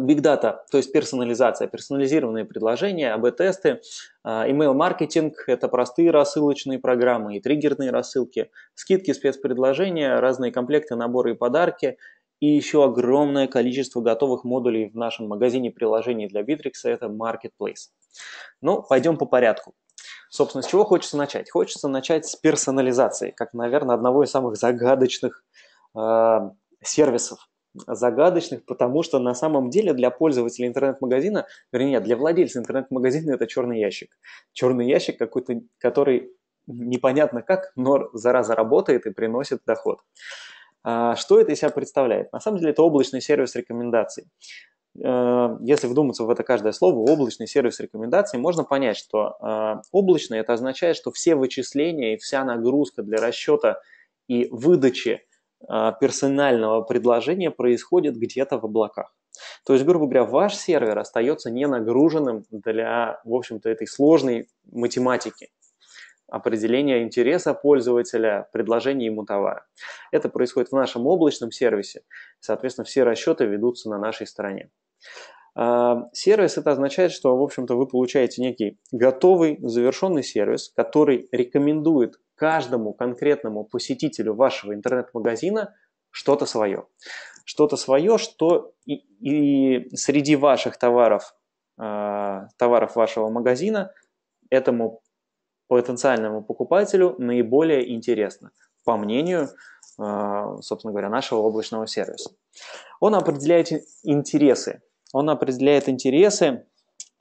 Big Data, то есть персонализация, персонализированные предложения, АБ-тесты, а, email-маркетинг – это простые рассылочные программы и триггерные рассылки, скидки, спецпредложения, разные комплекты, наборы и подарки, и еще огромное количество готовых модулей в нашем магазине приложений для Bittrex – это Marketplace. Ну, пойдем по порядку. Собственно, с чего хочется начать? Хочется начать с персонализации, как, наверное, одного из самых загадочных э, сервисов загадочных, потому что на самом деле для пользователя интернет-магазина, вернее, для владельца интернет-магазина это черный ящик. Черный ящик какой-то, который непонятно как, но зараза работает и приносит доход. А, что это из себя представляет? На самом деле это облачный сервис рекомендаций. Э, если вдуматься в это каждое слово, облачный сервис рекомендаций, можно понять, что э, облачный это означает, что все вычисления и вся нагрузка для расчета и выдачи – а, персонального предложения происходит где-то в облаках. То есть, грубо говоря, ваш сервер остается не нагруженным для, в общем-то, этой сложной математики определения интереса пользователя, предложения ему товара. Это происходит в нашем облачном сервисе. Соответственно, все расчеты ведутся на нашей стороне. А, сервис это означает, что, в общем-то, вы получаете некий готовый, завершенный сервис, который рекомендует каждому конкретному посетителю вашего интернет-магазина что-то свое. Что-то свое, что и, и среди ваших товаров, э, товаров вашего магазина этому потенциальному покупателю наиболее интересно, по мнению, э, собственно говоря, нашего облачного сервиса. Он определяет интересы. Он определяет интересы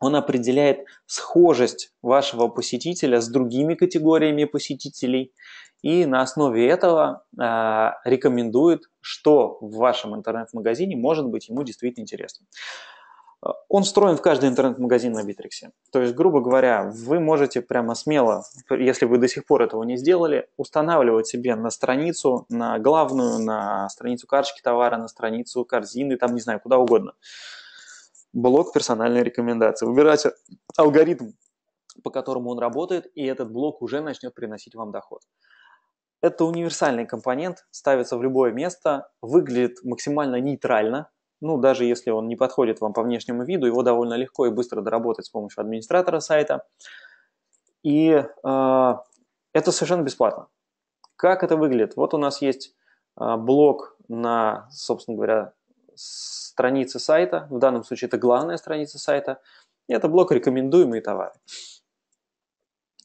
он определяет схожесть вашего посетителя с другими категориями посетителей и на основе этого э, рекомендует, что в вашем интернет-магазине может быть ему действительно интересно. А, он встроен в каждый интернет-магазин на Битриксе. То есть, грубо говоря, вы можете прямо смело, если вы до сих пор этого не сделали, устанавливать себе на страницу, на главную, на страницу карточки товара, на страницу корзины, там, не знаю, куда угодно. Э, блок персональной рекомендации, выбирать алгоритм, по которому он работает, и этот блок уже начнет приносить вам доход. Это универсальный компонент, ставится в любое место, выглядит максимально нейтрально, ну, даже если он не подходит вам по внешнему виду, его довольно легко и быстро доработать с помощью администратора сайта. И э, это совершенно бесплатно. Как это выглядит? Вот у нас есть э, блок на, собственно говоря, страницы сайта, в данном случае это главная страница сайта, и это блок «Рекомендуемые товары».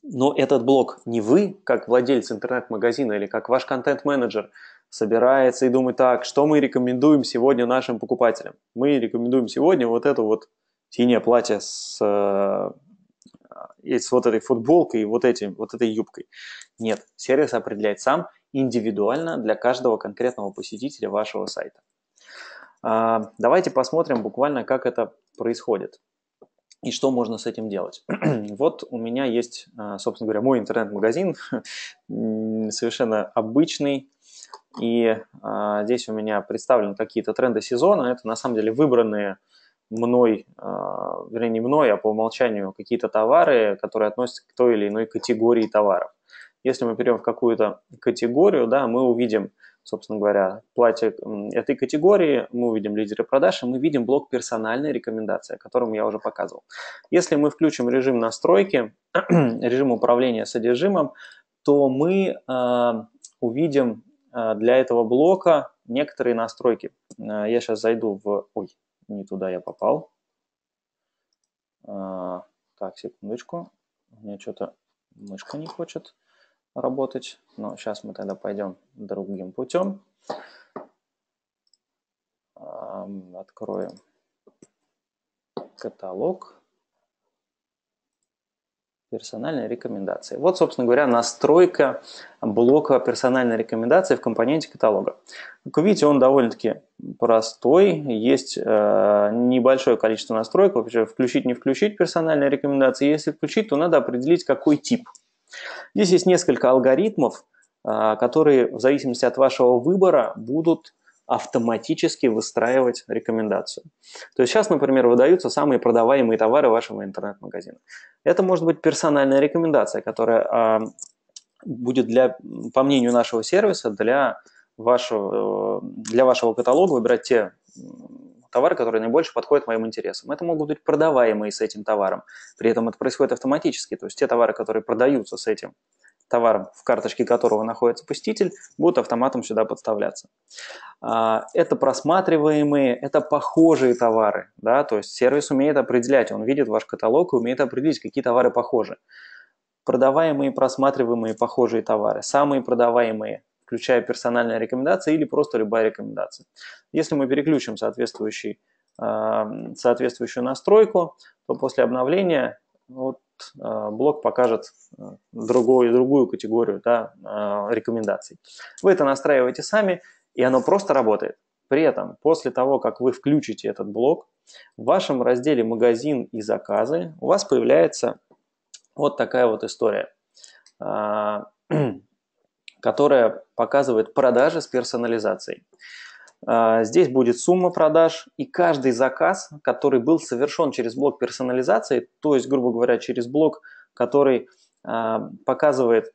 Но этот блок не вы, как владелец интернет-магазина или как ваш контент-менеджер, собирается и думает так, что мы рекомендуем сегодня нашим покупателям. Мы рекомендуем сегодня вот это вот синее платье с, э, с вот этой футболкой и вот, этим, вот этой юбкой. Нет, сервис определяет сам индивидуально для каждого конкретного посетителя вашего сайта. А, давайте посмотрим буквально, как это происходит и что можно с этим делать. вот у меня есть, а, собственно говоря, мой интернет-магазин, совершенно обычный, и а, здесь у меня представлены какие-то тренды сезона. Это на самом деле выбранные мной, вернее не мной, а по умолчанию какие-то товары, которые относятся к той или иной категории товаров. Если мы перейдем в какую-то категорию, да, мы увидим собственно говоря, платья этой категории, мы увидим лидеры продаж, и мы видим блок персональной рекомендации, о котором я уже показывал. Если мы включим режим настройки, режим управления содержимым, то мы э, увидим э, для этого блока некоторые настройки. Э, я сейчас зайду в... Ой, не туда я попал. Э, так, секундочку. У меня что-то мышка не хочет работать. Но сейчас мы тогда пойдем другим путем. Откроем каталог персональные рекомендации. Вот, собственно говоря, настройка блока персональной рекомендации в компоненте каталога. Как вы видите, он довольно-таки простой. Есть э, небольшое количество настроек. Вообще, включить, не включить персональные рекомендации. Если включить, то надо определить, какой тип – Здесь есть несколько алгоритмов, а, которые в зависимости от вашего выбора будут автоматически выстраивать рекомендацию. То есть сейчас, например, выдаются самые продаваемые товары вашего интернет-магазина. Это может быть персональная рекомендация, которая а, будет для, по мнению нашего сервиса, для вашего, э, для вашего каталога выбирать те товар, который наибольше подходит моим интересам. Это могут быть продаваемые с этим товаром. При этом это происходит автоматически. То есть те товары, которые продаются с этим товаром, в карточке которого находится пуститель, будут автоматом сюда подставляться. А, это просматриваемые, это похожие товары. Да? То есть сервис умеет определять, он видит ваш каталог и умеет определить, какие товары похожи продаваемые, просматриваемые похожие товары, самые продаваемые включая персональные рекомендации или просто любая рекомендация. Если мы переключим соответствующий, э, соответствующую настройку, то после обновления вот, э, блок покажет э, другую, другую категорию да, рекомендаций. Вы это настраиваете сами, и оно просто работает. При этом, после того, как вы включите этот блок, в вашем разделе «Магазин и заказы» у вас появляется вот такая вот история. которая показывает продажи с персонализацией. А, здесь будет сумма продаж и каждый заказ, который был совершен через блок персонализации, то есть, грубо говоря, через блок, который а, показывает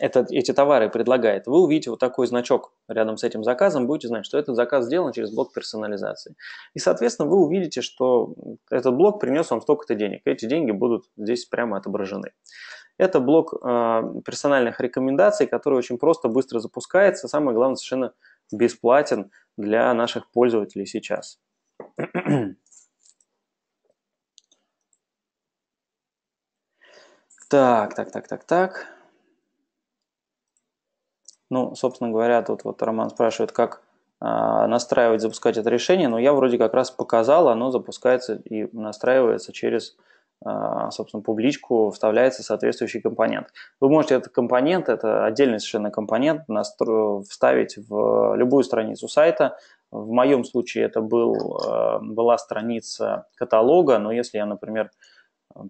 этот, эти товары предлагает, вы увидите вот такой значок рядом с этим заказом, будете знать, что этот заказ сделан через блок персонализации. И, соответственно, вы увидите, что этот блок принес вам столько-то денег. Эти деньги будут здесь прямо отображены. Это блок а, персональных рекомендаций, который очень просто, быстро запускается. Самое главное, совершенно бесплатен для наших пользователей сейчас. Так, так, так, так, так. Ну, собственно говоря, тут вот Роман спрашивает, как э, настраивать, запускать это решение. Но ну, я вроде как раз показал, оно запускается и настраивается через а, собственно, публичку вставляется соответствующий компонент. Вы можете этот компонент, это отдельный совершенно компонент, настро- вставить в любую страницу сайта. В моем случае это был, а, была страница каталога, но если я, например,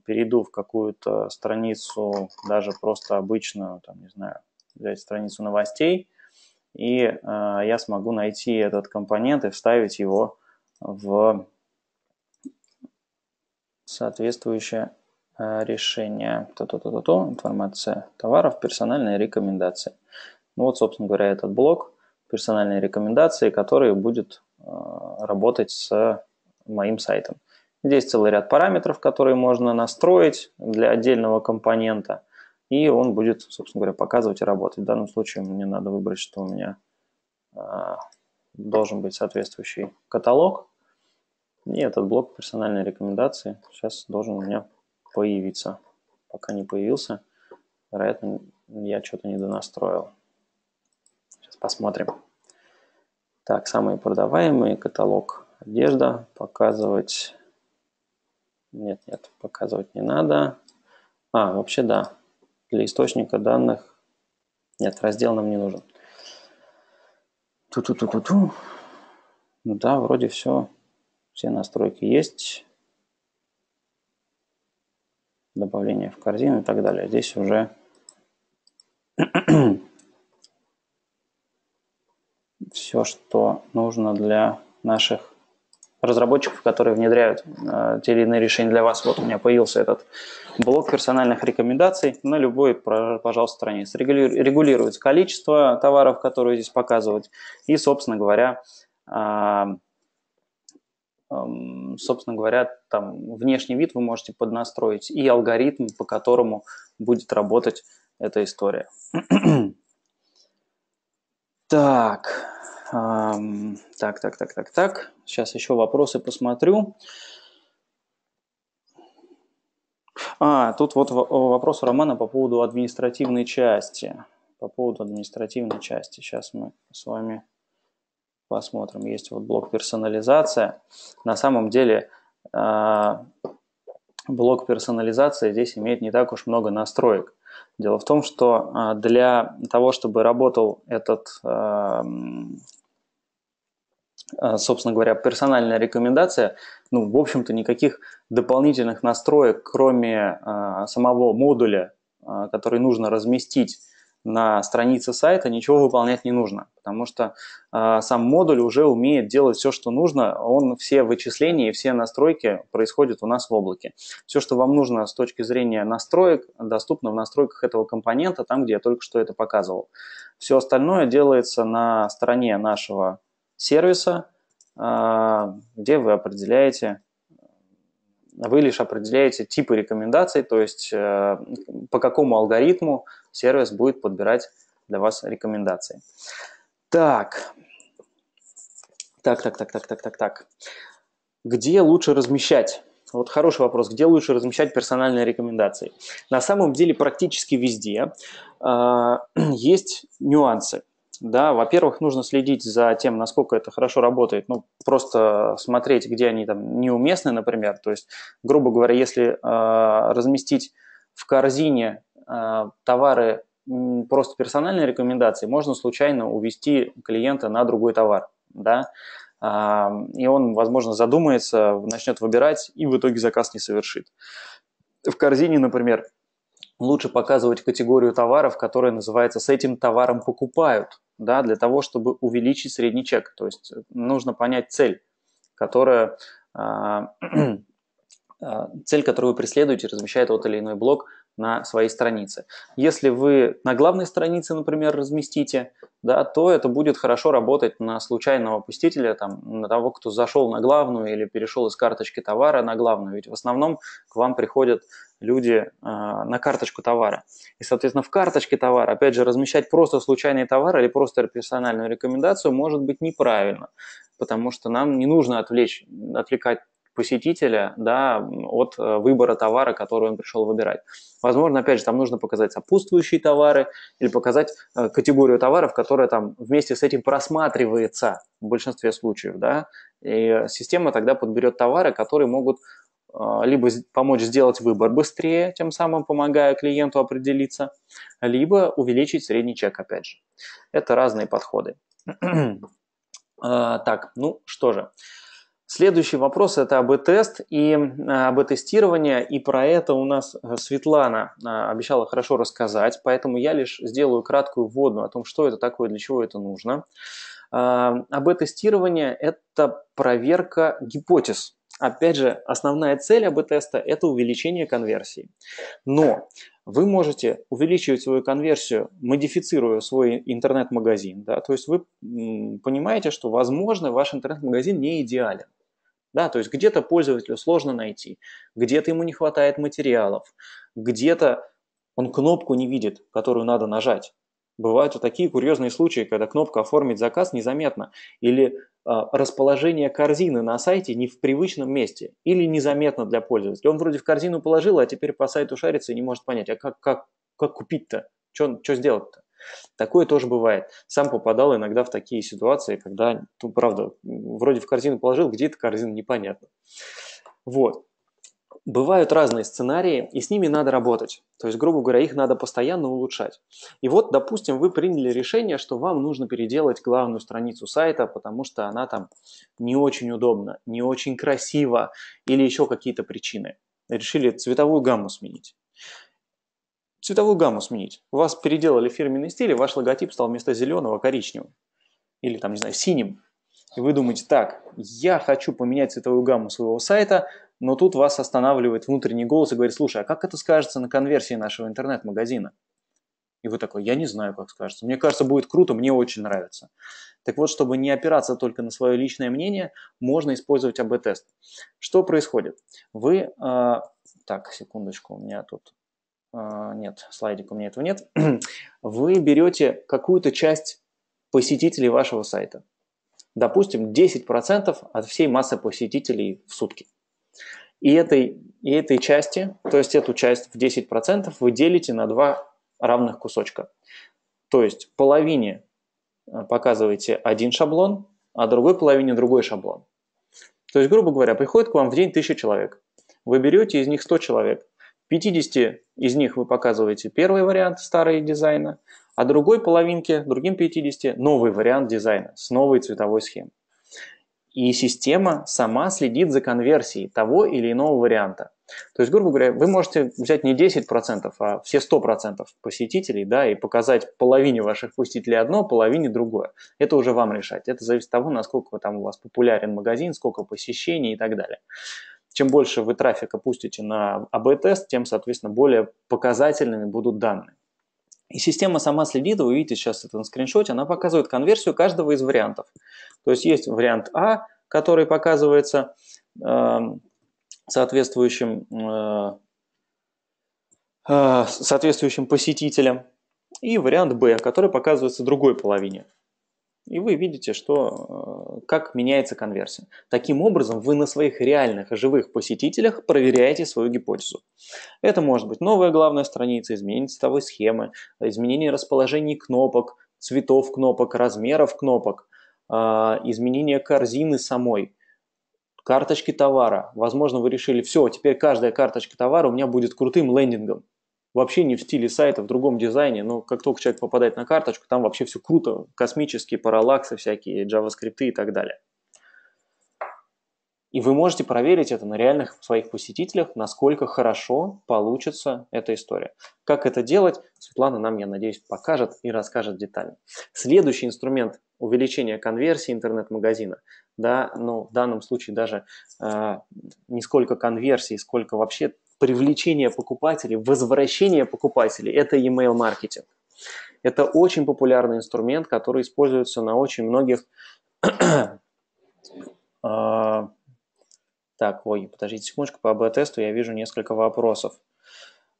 перейду в какую-то страницу, даже просто обычную, там, не знаю, взять страницу новостей, и э, я смогу найти этот компонент и вставить его в соответствующее э, решение. То-то-то-то-то, информация товаров, персональные рекомендации. Ну вот, собственно говоря, этот блок персональные рекомендации, который будет э, работать с моим сайтом. Здесь целый ряд параметров, которые можно настроить для отдельного компонента, и он будет, собственно говоря, показывать и работать. В данном случае мне надо выбрать, что у меня э, должен быть соответствующий каталог, и этот блок персональной рекомендации сейчас должен у меня появиться. Пока не появился, вероятно, я что-то не донастроил. Сейчас посмотрим. Так, самые продаваемые, каталог одежда, показывать... Нет, нет, показывать не надо. А, вообще да, для источника данных... Нет, раздел нам не нужен. Ту-ту-ту-ту-ту. Ну да, вроде все все настройки есть. Добавление в корзину и так далее. Здесь уже все, что нужно для наших разработчиков, которые внедряют э, те или иные решения для вас. Вот у меня появился этот блок персональных рекомендаций на любой, пожалуйста, странице. Регулируется количество товаров, которые здесь показывать, и, собственно говоря, э, Эм, собственно говоря, там внешний вид вы можете поднастроить и алгоритм, по которому будет работать эта история. так, эм, так, так, так, так, так. Сейчас еще вопросы посмотрю. А, тут вот вопрос у Романа по поводу административной части. По поводу административной части. Сейчас мы с вами посмотрим, есть вот блок персонализация. На самом деле а, блок персонализации здесь имеет не так уж много настроек. Дело в том, что а, для того, чтобы работал этот, а, собственно говоря, персональная рекомендация, ну, в общем-то, никаких дополнительных настроек, кроме самого модуля, который нужно разместить на странице сайта ничего выполнять не нужно, потому что э, сам модуль уже умеет делать все, что нужно. Он все вычисления и все настройки происходят у нас в облаке. Все, что вам нужно с точки зрения настроек, доступно в настройках этого компонента, там, где я только что это показывал. Все остальное делается на стороне нашего сервиса, э, где вы определяете вы лишь определяете типы рекомендаций, то есть э, по какому алгоритму сервис будет подбирать для вас рекомендации. Так, так, так, так, так, так, так, так. Где лучше размещать? Вот хороший вопрос. Где лучше размещать персональные рекомендации? На самом деле практически везде э, есть нюансы. Да, во-первых, нужно следить за тем, насколько это хорошо работает. Ну, просто смотреть, где они там неуместны, например. То есть, грубо говоря, если э, разместить в корзине а, товары просто персональные рекомендации, можно случайно увести клиента на другой товар, да, а, и он, возможно, задумается, начнет выбирать и в итоге заказ не совершит. В корзине, например, лучше показывать категорию товаров, которая называется «с этим товаром покупают», да, для того, чтобы увеличить средний чек. То есть нужно понять цель, которая а, А, цель, которую вы преследуете, размещает тот или иной блог на своей странице. Если вы на главной странице, например, разместите, да, то это будет хорошо работать на случайного посетителя, там, на того, кто зашел на главную или перешел из карточки товара на главную. Ведь в основном к вам приходят люди э, на карточку товара. И, соответственно, в карточке товара, опять же, размещать просто случайный товар или просто персональную рекомендацию может быть неправильно, потому что нам не нужно отвлечь, отвлекать посетителя да, от э, выбора товара, который он пришел выбирать. Возможно, опять же, там нужно показать сопутствующие товары или показать э, категорию товаров, которая там вместе с этим просматривается в большинстве случаев. Да? И система тогда подберет товары, которые могут э, либо помочь сделать выбор быстрее, тем самым помогая клиенту определиться, либо увеличить средний чек, опять же. Это разные подходы. Так, ну что же. Следующий вопрос – это об тест и об э, тестирование и про это у нас э, Светлана э, обещала хорошо рассказать, поэтому я лишь сделаю краткую вводную о том, что это такое, для чего это нужно. Об – это проверка гипотез. Опять же, основная цель об – это увеличение конверсии. Но вы можете увеличивать свою конверсию, модифицируя свой интернет-магазин. Да? То есть вы понимаете, что, возможно, ваш интернет-магазин не идеален. Да, то есть где-то пользователю сложно найти, где-то ему не хватает материалов, где-то он кнопку не видит, которую надо нажать. Бывают вот такие курьезные случаи, когда кнопка «Оформить заказ» незаметна, или э, расположение корзины на сайте не в привычном месте, или незаметно для пользователя. Он вроде в корзину положил, а теперь по сайту шарится и не может понять, а как, как, как купить-то, что сделать-то. Такое тоже бывает. Сам попадал иногда в такие ситуации, когда, ну, правда, вроде в корзину положил, где эта корзина, непонятно. Вот. Бывают разные сценарии, и с ними надо работать. То есть, грубо говоря, их надо постоянно улучшать. И вот, допустим, вы приняли решение, что вам нужно переделать главную страницу сайта, потому что она там не очень удобна, не очень красиво или еще какие-то причины. Решили цветовую гамму сменить цветовую гамму сменить. У вас переделали фирменный стиль, и ваш логотип стал вместо зеленого коричневым. Или там, не знаю, синим. И вы думаете, так, я хочу поменять цветовую гамму своего сайта, но тут вас останавливает внутренний голос и говорит, слушай, а как это скажется на конверсии нашего интернет-магазина? И вы такой, я не знаю, как скажется. Мне кажется, будет круто, мне очень нравится. Так вот, чтобы не опираться только на свое личное мнение, можно использовать АБ-тест. Что происходит? Вы, э, так, секундочку, у меня тут а, нет, слайдик у меня этого нет, вы берете какую-то часть посетителей вашего сайта. Допустим, 10% от всей массы посетителей в сутки. И этой, и этой части, то есть эту часть в 10% вы делите на два равных кусочка. То есть половине э, показываете один шаблон, а другой половине другой шаблон. То есть, грубо говоря, приходит к вам в день 1000 человек. Вы берете из них 100 человек, 50 из них вы показываете первый вариант старого дизайна, а другой половинке, другим 50, новый вариант дизайна с новой цветовой схемой. И система сама следит за конверсией того или иного варианта. То есть, грубо говоря, вы можете взять не 10%, а все 100% посетителей, да, и показать половине ваших посетителей одно, половине другое. Это уже вам решать. Это зависит от того, насколько там у вас популярен магазин, сколько посещений и так далее. Чем больше вы трафика пустите на АБ-тест, тем, соответственно, более показательными будут данные. И система сама следит, вы видите сейчас это на скриншоте, она показывает конверсию каждого из вариантов. То есть есть вариант А, который показывается эм, э, соответствующим, э, соответствующим посетителям, и вариант Б, который показывается другой половине. И вы видите, что, э, как меняется конверсия. Таким образом, вы на своих реальных живых посетителях проверяете свою гипотезу. Это может быть новая главная страница, изменение цветовой схемы, изменение расположений кнопок, цветов кнопок, размеров кнопок, э, изменение корзины самой, карточки товара. Возможно, вы решили, все, теперь каждая карточка товара у меня будет крутым лендингом вообще не в стиле сайта, в другом дизайне, но как только человек попадает на карточку, там вообще все круто, космические параллаксы всякие, JavaScript и так далее. И вы можете проверить это на реальных своих посетителях, насколько хорошо получится эта история. Как это делать, Светлана нам, я надеюсь, покажет и расскажет детально. Следующий инструмент увеличения конверсии интернет-магазина. Да, но ну, в данном случае даже э, не сколько конверсии, сколько вообще привлечение покупателей, возвращение покупателей – это email маркетинг. Это очень популярный инструмент, который используется на очень многих... А, так, ой, подождите секундочку, по АБ-тесту я вижу несколько вопросов.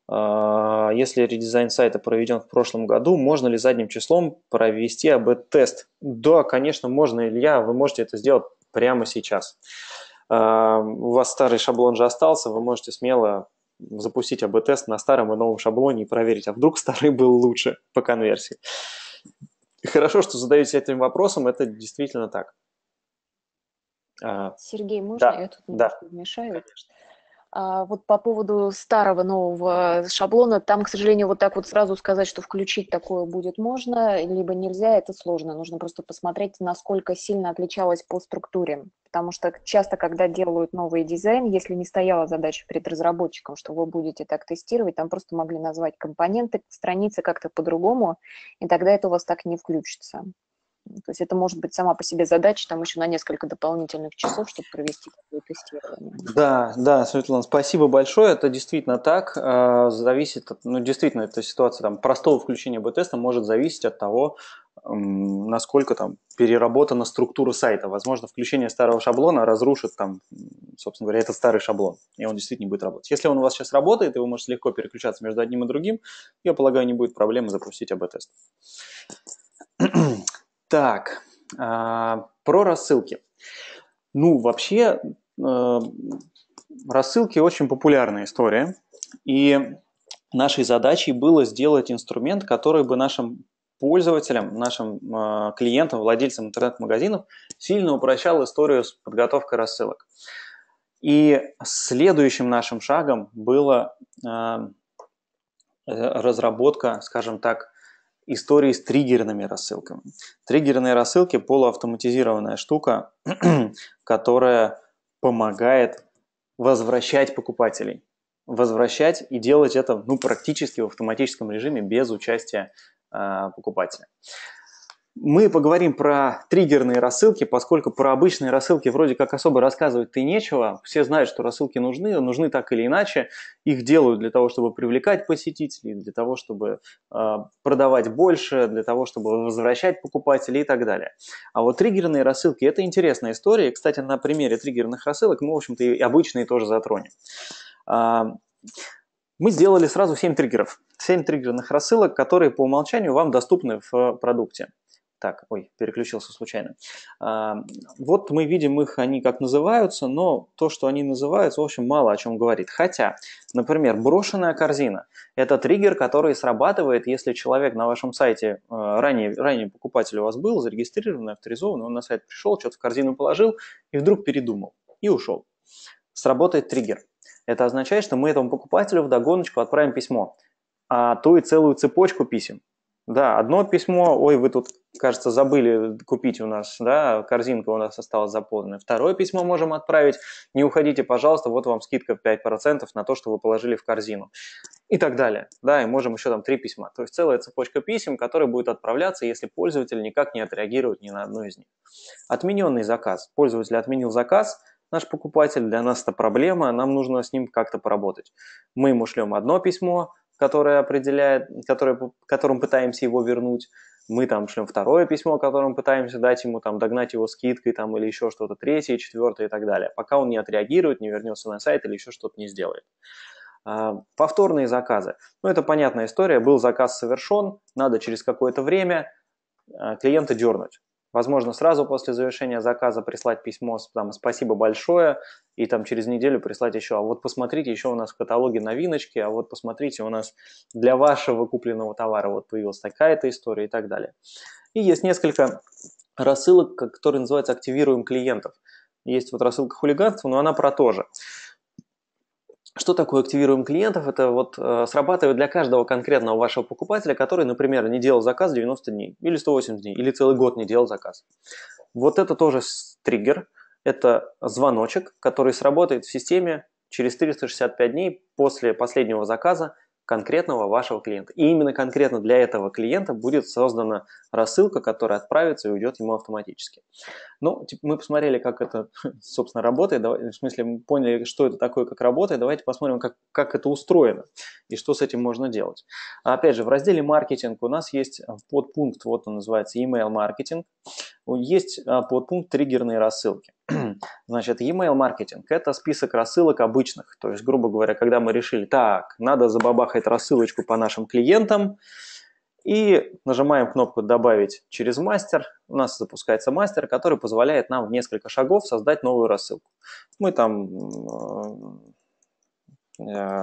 А, если редизайн сайта проведен в прошлом году, можно ли задним числом провести АБ-тест? Да, конечно, можно, Илья, вы можете это сделать прямо сейчас у вас старый шаблон же остался, вы можете смело запустить АБ-тест на старом и новом шаблоне и проверить, а вдруг старый был лучше по конверсии. Хорошо, что задаете этим вопросом, это действительно так. А, Сергей, можно да, я тут да. мешаю? Конечно. А, вот по поводу старого нового шаблона, там, к сожалению, вот так вот сразу сказать, что включить такое будет можно, либо нельзя, это сложно. Нужно просто посмотреть, насколько сильно отличалось по структуре. Потому что часто, когда делают новый дизайн, если не стояла задача перед разработчиком, что вы будете так тестировать, там просто могли назвать компоненты, страницы как-то по-другому, и тогда это у вас так не включится. То есть это может быть сама по себе задача, там еще на несколько дополнительных часов, чтобы провести такое тестирование. Да, да, Светлана, спасибо большое. Это действительно так. А, зависит от, ну, действительно, эта ситуация там простого включения Б-теста может зависеть от того, насколько там переработана структура сайта. Возможно, включение старого шаблона разрушит там, собственно говоря, этот старый шаблон, и он действительно будет работать. Если он у вас сейчас работает, и вы можете легко переключаться между одним и другим, я полагаю, не будет проблемы запустить АБ-тест. Так, а, про рассылки. Ну, вообще, э, рассылки очень популярная история. И нашей задачей было сделать инструмент, который бы нашим пользователям, нашим э, клиентам, владельцам интернет-магазинов сильно упрощал историю с подготовкой рассылок. И следующим нашим шагом была э, разработка, скажем так, истории с триггерными рассылками. Триггерные рассылки – полуавтоматизированная штука, которая помогает возвращать покупателей. Возвращать и делать это ну, практически в автоматическом режиме без участия э, покупателя. Мы поговорим про триггерные рассылки, поскольку про обычные рассылки вроде как особо рассказывать ты нечего. Все знают, что рассылки нужны, нужны так или иначе. Их делают для того, чтобы привлекать посетителей, для того, чтобы э, продавать больше, для того, чтобы возвращать покупателей и так далее. А вот триггерные рассылки – это интересная история. кстати, на примере триггерных рассылок мы, в общем-то, и обычные тоже затронем. Э, мы сделали сразу 7 триггеров. 7 триггерных рассылок, которые по умолчанию вам доступны в продукте. Так, ой, переключился случайно. А, вот мы видим их, они как называются, но то, что они называются, в общем, мало о чем говорит. Хотя, например, брошенная корзина – это триггер, который срабатывает, если человек на вашем сайте, э, ранее, ранее покупатель у вас был, зарегистрированный, авторизованный, он на сайт пришел, что-то в корзину положил и вдруг передумал и ушел. Сработает триггер. Это означает, что мы этому покупателю в догоночку отправим письмо, а то и целую цепочку писем да, одно письмо, ой, вы тут, кажется, забыли купить у нас, да, корзинка у нас осталась заполнена. Второе письмо можем отправить, не уходите, пожалуйста, вот вам скидка в 5% на то, что вы положили в корзину. И так далее, да, и можем еще там три письма. То есть целая цепочка писем, которые будут отправляться, если пользователь никак не отреагирует ни на одно из них. Отмененный заказ. Пользователь отменил заказ, наш покупатель, для нас это проблема, нам нужно с ним как-то поработать. Мы ему шлем одно письмо, которое определяет, которое, которым пытаемся его вернуть, мы там шлем второе письмо, которым пытаемся дать ему, там, догнать его скидкой там, или еще что-то, третье, четвертое и так далее, пока он не отреагирует, не вернется на сайт или еще что-то не сделает. А, повторные заказы. Ну, это понятная история, был заказ совершен, надо через какое-то время а, клиента дернуть. Возможно, сразу после завершения заказа прислать письмо с там, «Спасибо большое» и там через неделю прислать еще. А вот посмотрите, еще у нас в каталоге новиночки, а вот посмотрите, у нас для вашего купленного товара вот появилась такая-то история и так далее. И есть несколько рассылок, которые называются «Активируем клиентов». Есть вот рассылка хулиганства, но она про то же. Что такое активируем клиентов? Это вот э, срабатывает для каждого конкретного вашего покупателя, который, например, не делал заказ 90 дней, или 108 дней, или целый год не делал заказ. Вот это тоже триггер, это звоночек, который сработает в системе через 365 дней после последнего заказа конкретного вашего клиента. И именно конкретно для этого клиента будет создана рассылка, которая отправится и уйдет ему автоматически. Ну, мы посмотрели, как это, собственно, работает. Давай, в смысле, мы поняли, что это такое, как работает. Давайте посмотрим, как, как это устроено и что с этим можно делать. Опять же, в разделе «Маркетинг» у нас есть э, подпункт, вот он называется «Email маркетинг». Есть а, подпункт «Триггерные рассылки». Значит, email маркетинг – это список рассылок обычных. То есть, грубо говоря, когда мы решили, так, надо забабахать рассылочку по нашим клиентам, и нажимаем кнопку «Добавить через мастер». У нас запускается мастер, который позволяет нам в несколько шагов создать новую рассылку. Мы там... Э, э,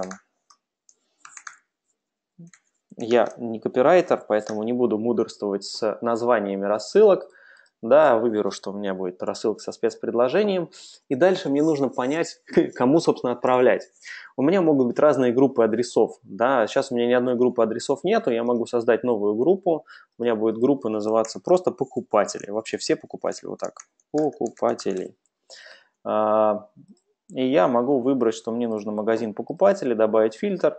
я не копирайтер, поэтому не буду мудрствовать с названиями рассылок – да, выберу, что у меня будет рассылка со спецпредложением, и дальше мне нужно понять, кому, собственно, отправлять. У меня могут быть разные группы адресов, да, сейчас у меня ни одной группы адресов нету, я могу создать новую группу, у меня будет группа называться просто покупатели, вообще все покупатели, вот так, покупатели. А, и я могу выбрать, что мне нужно магазин покупателей, добавить фильтр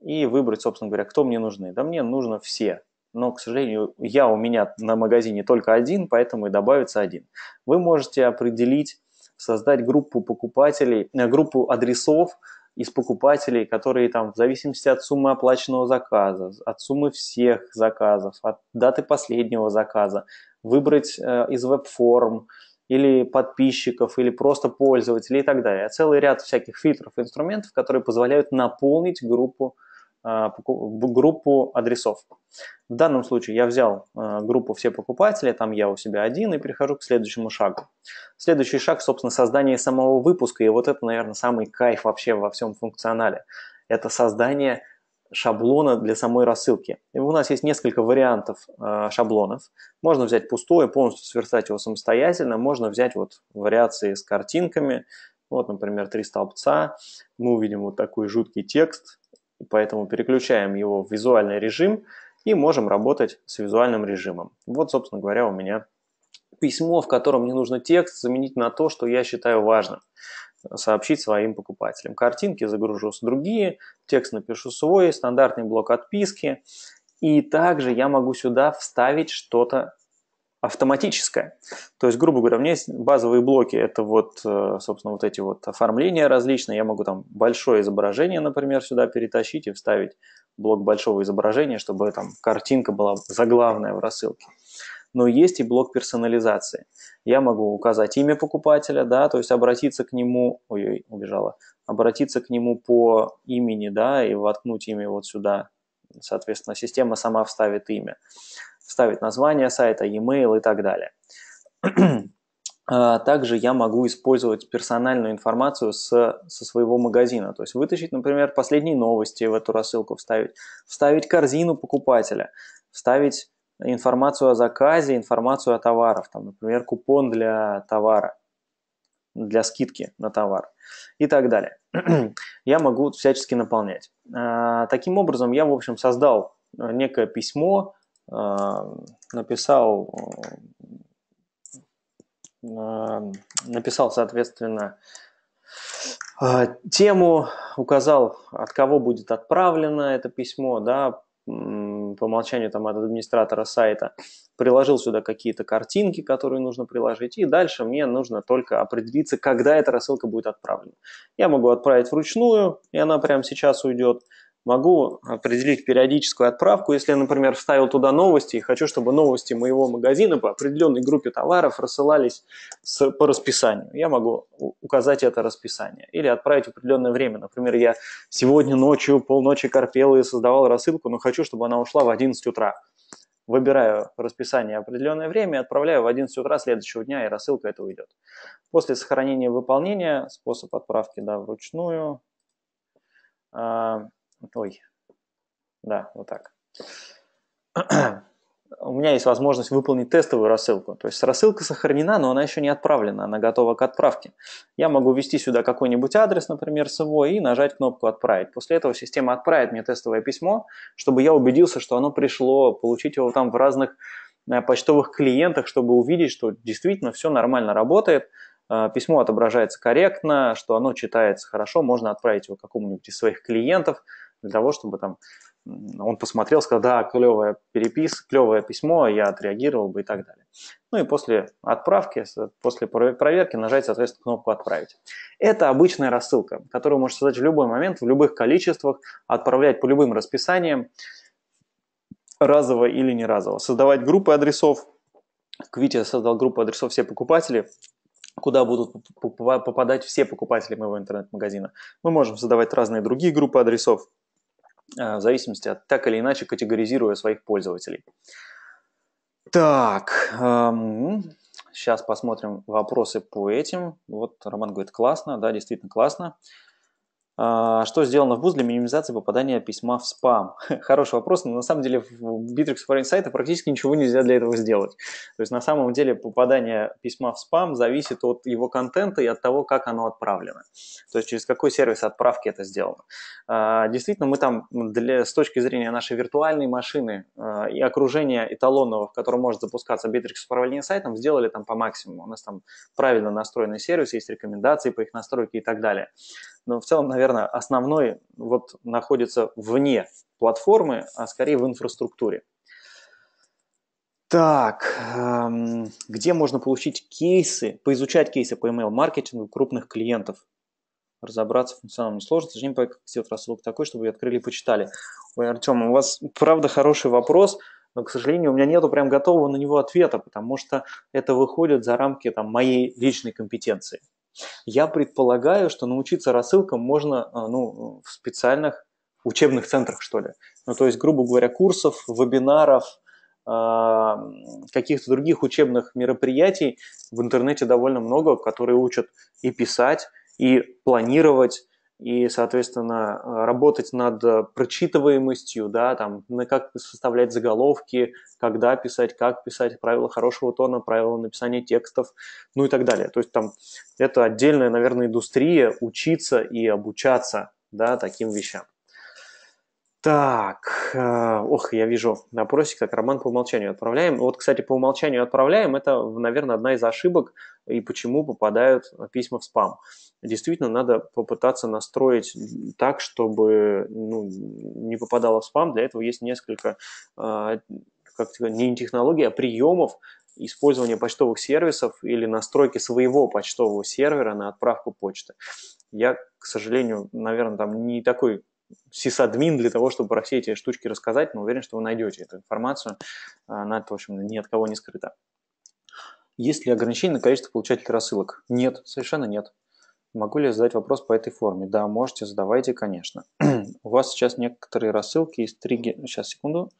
и выбрать, собственно говоря, кто мне нужны. Да мне нужно все, но, к сожалению, я у меня на магазине только один, поэтому и добавится один. Вы можете определить, создать группу покупателей, э, группу адресов из покупателей, которые там в зависимости от суммы оплаченного заказа, от суммы всех заказов, от даты последнего заказа, выбрать э, из веб-форм, или подписчиков, или просто пользователей и так далее. Целый ряд всяких фильтров, инструментов, которые позволяют наполнить группу а, группу адресов. В данном случае я взял а, группу все покупатели, там я у себя один и перехожу к следующему шагу. Следующий шаг, собственно, создание самого выпуска, и вот это, наверное, самый кайф вообще во всем функционале. Это создание шаблона для самой рассылки. И у нас есть несколько вариантов э, шаблонов. Можно взять пустое, полностью сверстать его самостоятельно. Можно взять вот вариации с картинками. Вот, например, три столбца. Мы увидим вот такой жуткий текст. Поэтому переключаем его в визуальный режим и можем работать с визуальным режимом. Вот, собственно говоря, у меня письмо, в котором мне нужно текст заменить на то, что я считаю важным сообщить своим покупателям. Картинки загружу с другие, текст напишу свой, стандартный блок отписки. И также я могу сюда вставить что-то автоматическая. То есть, грубо говоря, у меня есть базовые блоки, это вот, э, собственно, вот эти вот оформления различные. Я могу там большое изображение, например, сюда перетащить и вставить блок большого изображения, чтобы там картинка была заглавная в рассылке. Но есть и блок персонализации. Я могу указать имя покупателя, да, то есть обратиться к нему, ой-ой, убежала, обратиться к нему по имени, да, и воткнуть имя вот сюда. Соответственно, система сама вставит имя вставить название сайта, e-mail и так далее. А также я могу использовать персональную информацию с, со своего магазина. То есть вытащить, например, последние новости в эту рассылку вставить, вставить корзину покупателя, вставить информацию о заказе, информацию о товарах, там, например, купон для товара, для скидки на товар и так далее. я могу всячески наполнять. А, таким образом, я, в общем, создал э, некое письмо, Э, написал, э, написал, соответственно, э, тему, указал, от кого будет отправлено это письмо, да, по умолчанию там от администратора сайта, приложил сюда какие-то картинки, которые нужно приложить, и дальше мне нужно только определиться, когда эта рассылка будет отправлена. Я могу отправить вручную, и она прямо сейчас уйдет, могу определить периодическую отправку, если я, например, вставил туда новости и хочу, чтобы новости моего магазина по определенной группе товаров рассылались с, по расписанию. Я могу указать это расписание или отправить в определенное время. Например, я сегодня ночью, полночи корпел и создавал рассылку, но хочу, чтобы она ушла в 11 утра. Выбираю расписание определенное время, отправляю в 11 утра следующего дня, и рассылка это уйдет. После сохранения выполнения, способ отправки да, вручную, а, Ой, да, вот так. У меня есть возможность выполнить тестовую рассылку. То есть рассылка сохранена, но она еще не отправлена, она готова к отправке. Я могу ввести сюда какой-нибудь адрес, например, свой, и нажать кнопку «Отправить». После этого система отправит мне тестовое письмо, чтобы я убедился, что оно пришло, получить его там в разных э, почтовых клиентах, чтобы увидеть, что действительно все нормально работает, э, письмо отображается корректно, что оно читается хорошо, можно отправить его какому-нибудь из своих клиентов – для того, чтобы там он посмотрел, сказал, да, клевая перепис, клевое письмо, я отреагировал бы и так далее. Ну и после отправки, после проверки нажать, соответственно, кнопку «Отправить». Это обычная рассылка, которую можно создать в любой момент, в любых количествах, отправлять по любым расписаниям, разово или не разово. Создавать группы адресов. я создал группу адресов «Все покупатели», куда будут попадать все покупатели моего интернет-магазина. Мы можем создавать разные другие группы адресов, Э, в зависимости от так или иначе категоризируя своих пользователей. Так, эм, сейчас посмотрим вопросы по этим. Вот Роман говорит, классно, да, действительно классно. А, что сделано в БУЗ для минимизации попадания письма в спам? Хороший вопрос, но на самом деле в Bittrex Foreign Site практически ничего нельзя для этого сделать. То есть на самом деле попадание письма в спам зависит от его контента и от того, как оно отправлено. То есть через какой сервис отправки это сделано. А, действительно, мы там для, с точки зрения нашей виртуальной машины а, и окружения эталонного, в котором может запускаться Bittrex управление сайтом, сделали там по максимуму. У нас там правильно настроенный сервис, есть рекомендации по их настройке и так далее но в целом, наверное, основной вот находится вне платформы, а скорее в инфраструктуре. Так, эм, где можно получить кейсы, поизучать кейсы по email-маркетингу крупных клиентов? Разобраться функционально несложно. К сожалению, пока сделать рассылку такой, чтобы ее открыли и почитали. Ой, Артем, у вас правда хороший вопрос, но, к сожалению, у меня нету прям готового на него ответа, потому что это выходит за рамки там, моей личной компетенции. Я предполагаю, что научиться рассылкам можно э, ну, в специальных учебных центрах, что ли. Ну, то есть, грубо говоря, курсов, вебинаров, э, каких-то других учебных мероприятий в интернете довольно много, которые учат и писать, и планировать, и, соответственно, э, работать над э, прочитываемостью, да, там, на как составлять заголовки, когда писать, как писать, правила хорошего тона, правила написания текстов, ну и так далее. То есть там это отдельная, наверное, индустрия учиться и обучаться, да, таким вещам. Так, э, ох, я вижу напросик, как роман по умолчанию отправляем. Вот, кстати, по умолчанию отправляем, это, наверное, одна из ошибок, и почему попадают письма в спам. Действительно, надо попытаться настроить так, чтобы ну, не попадало в спам. Для этого есть несколько, э, как не технологий, а приемов, использования почтовых сервисов или настройки своего почтового сервера на отправку почты. Я, к сожалению, наверное, там не такой сисадмин для того, чтобы про все эти штучки рассказать, но уверен, что вы найдете эту информацию. А, она, в общем, ни от кого не скрыта. Есть ли ограничение на количество получателей рассылок? Нет, совершенно нет. Могу ли я задать вопрос по этой форме? Да, можете, задавайте, конечно. У вас сейчас некоторые рассылки из триггер... Сейчас, секунду.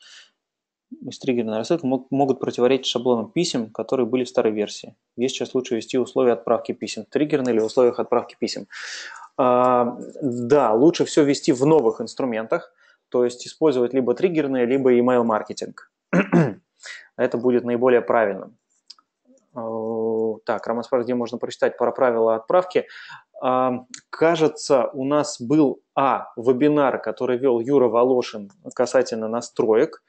Из триггерной рассылки могут противоречить шаблонам писем, которые были в старой версии. Есть сейчас лучше вести условия отправки писем в или условиях отправки писем. А, да, лучше все вести в новых инструментах, то есть использовать либо триггерные, либо email-маркетинг. Это будет наиболее правильным. Так, Роман спрашивает, где можно прочитать про правила отправки. А, кажется, у нас был, а, вебинар, который вел Юра Волошин касательно настроек.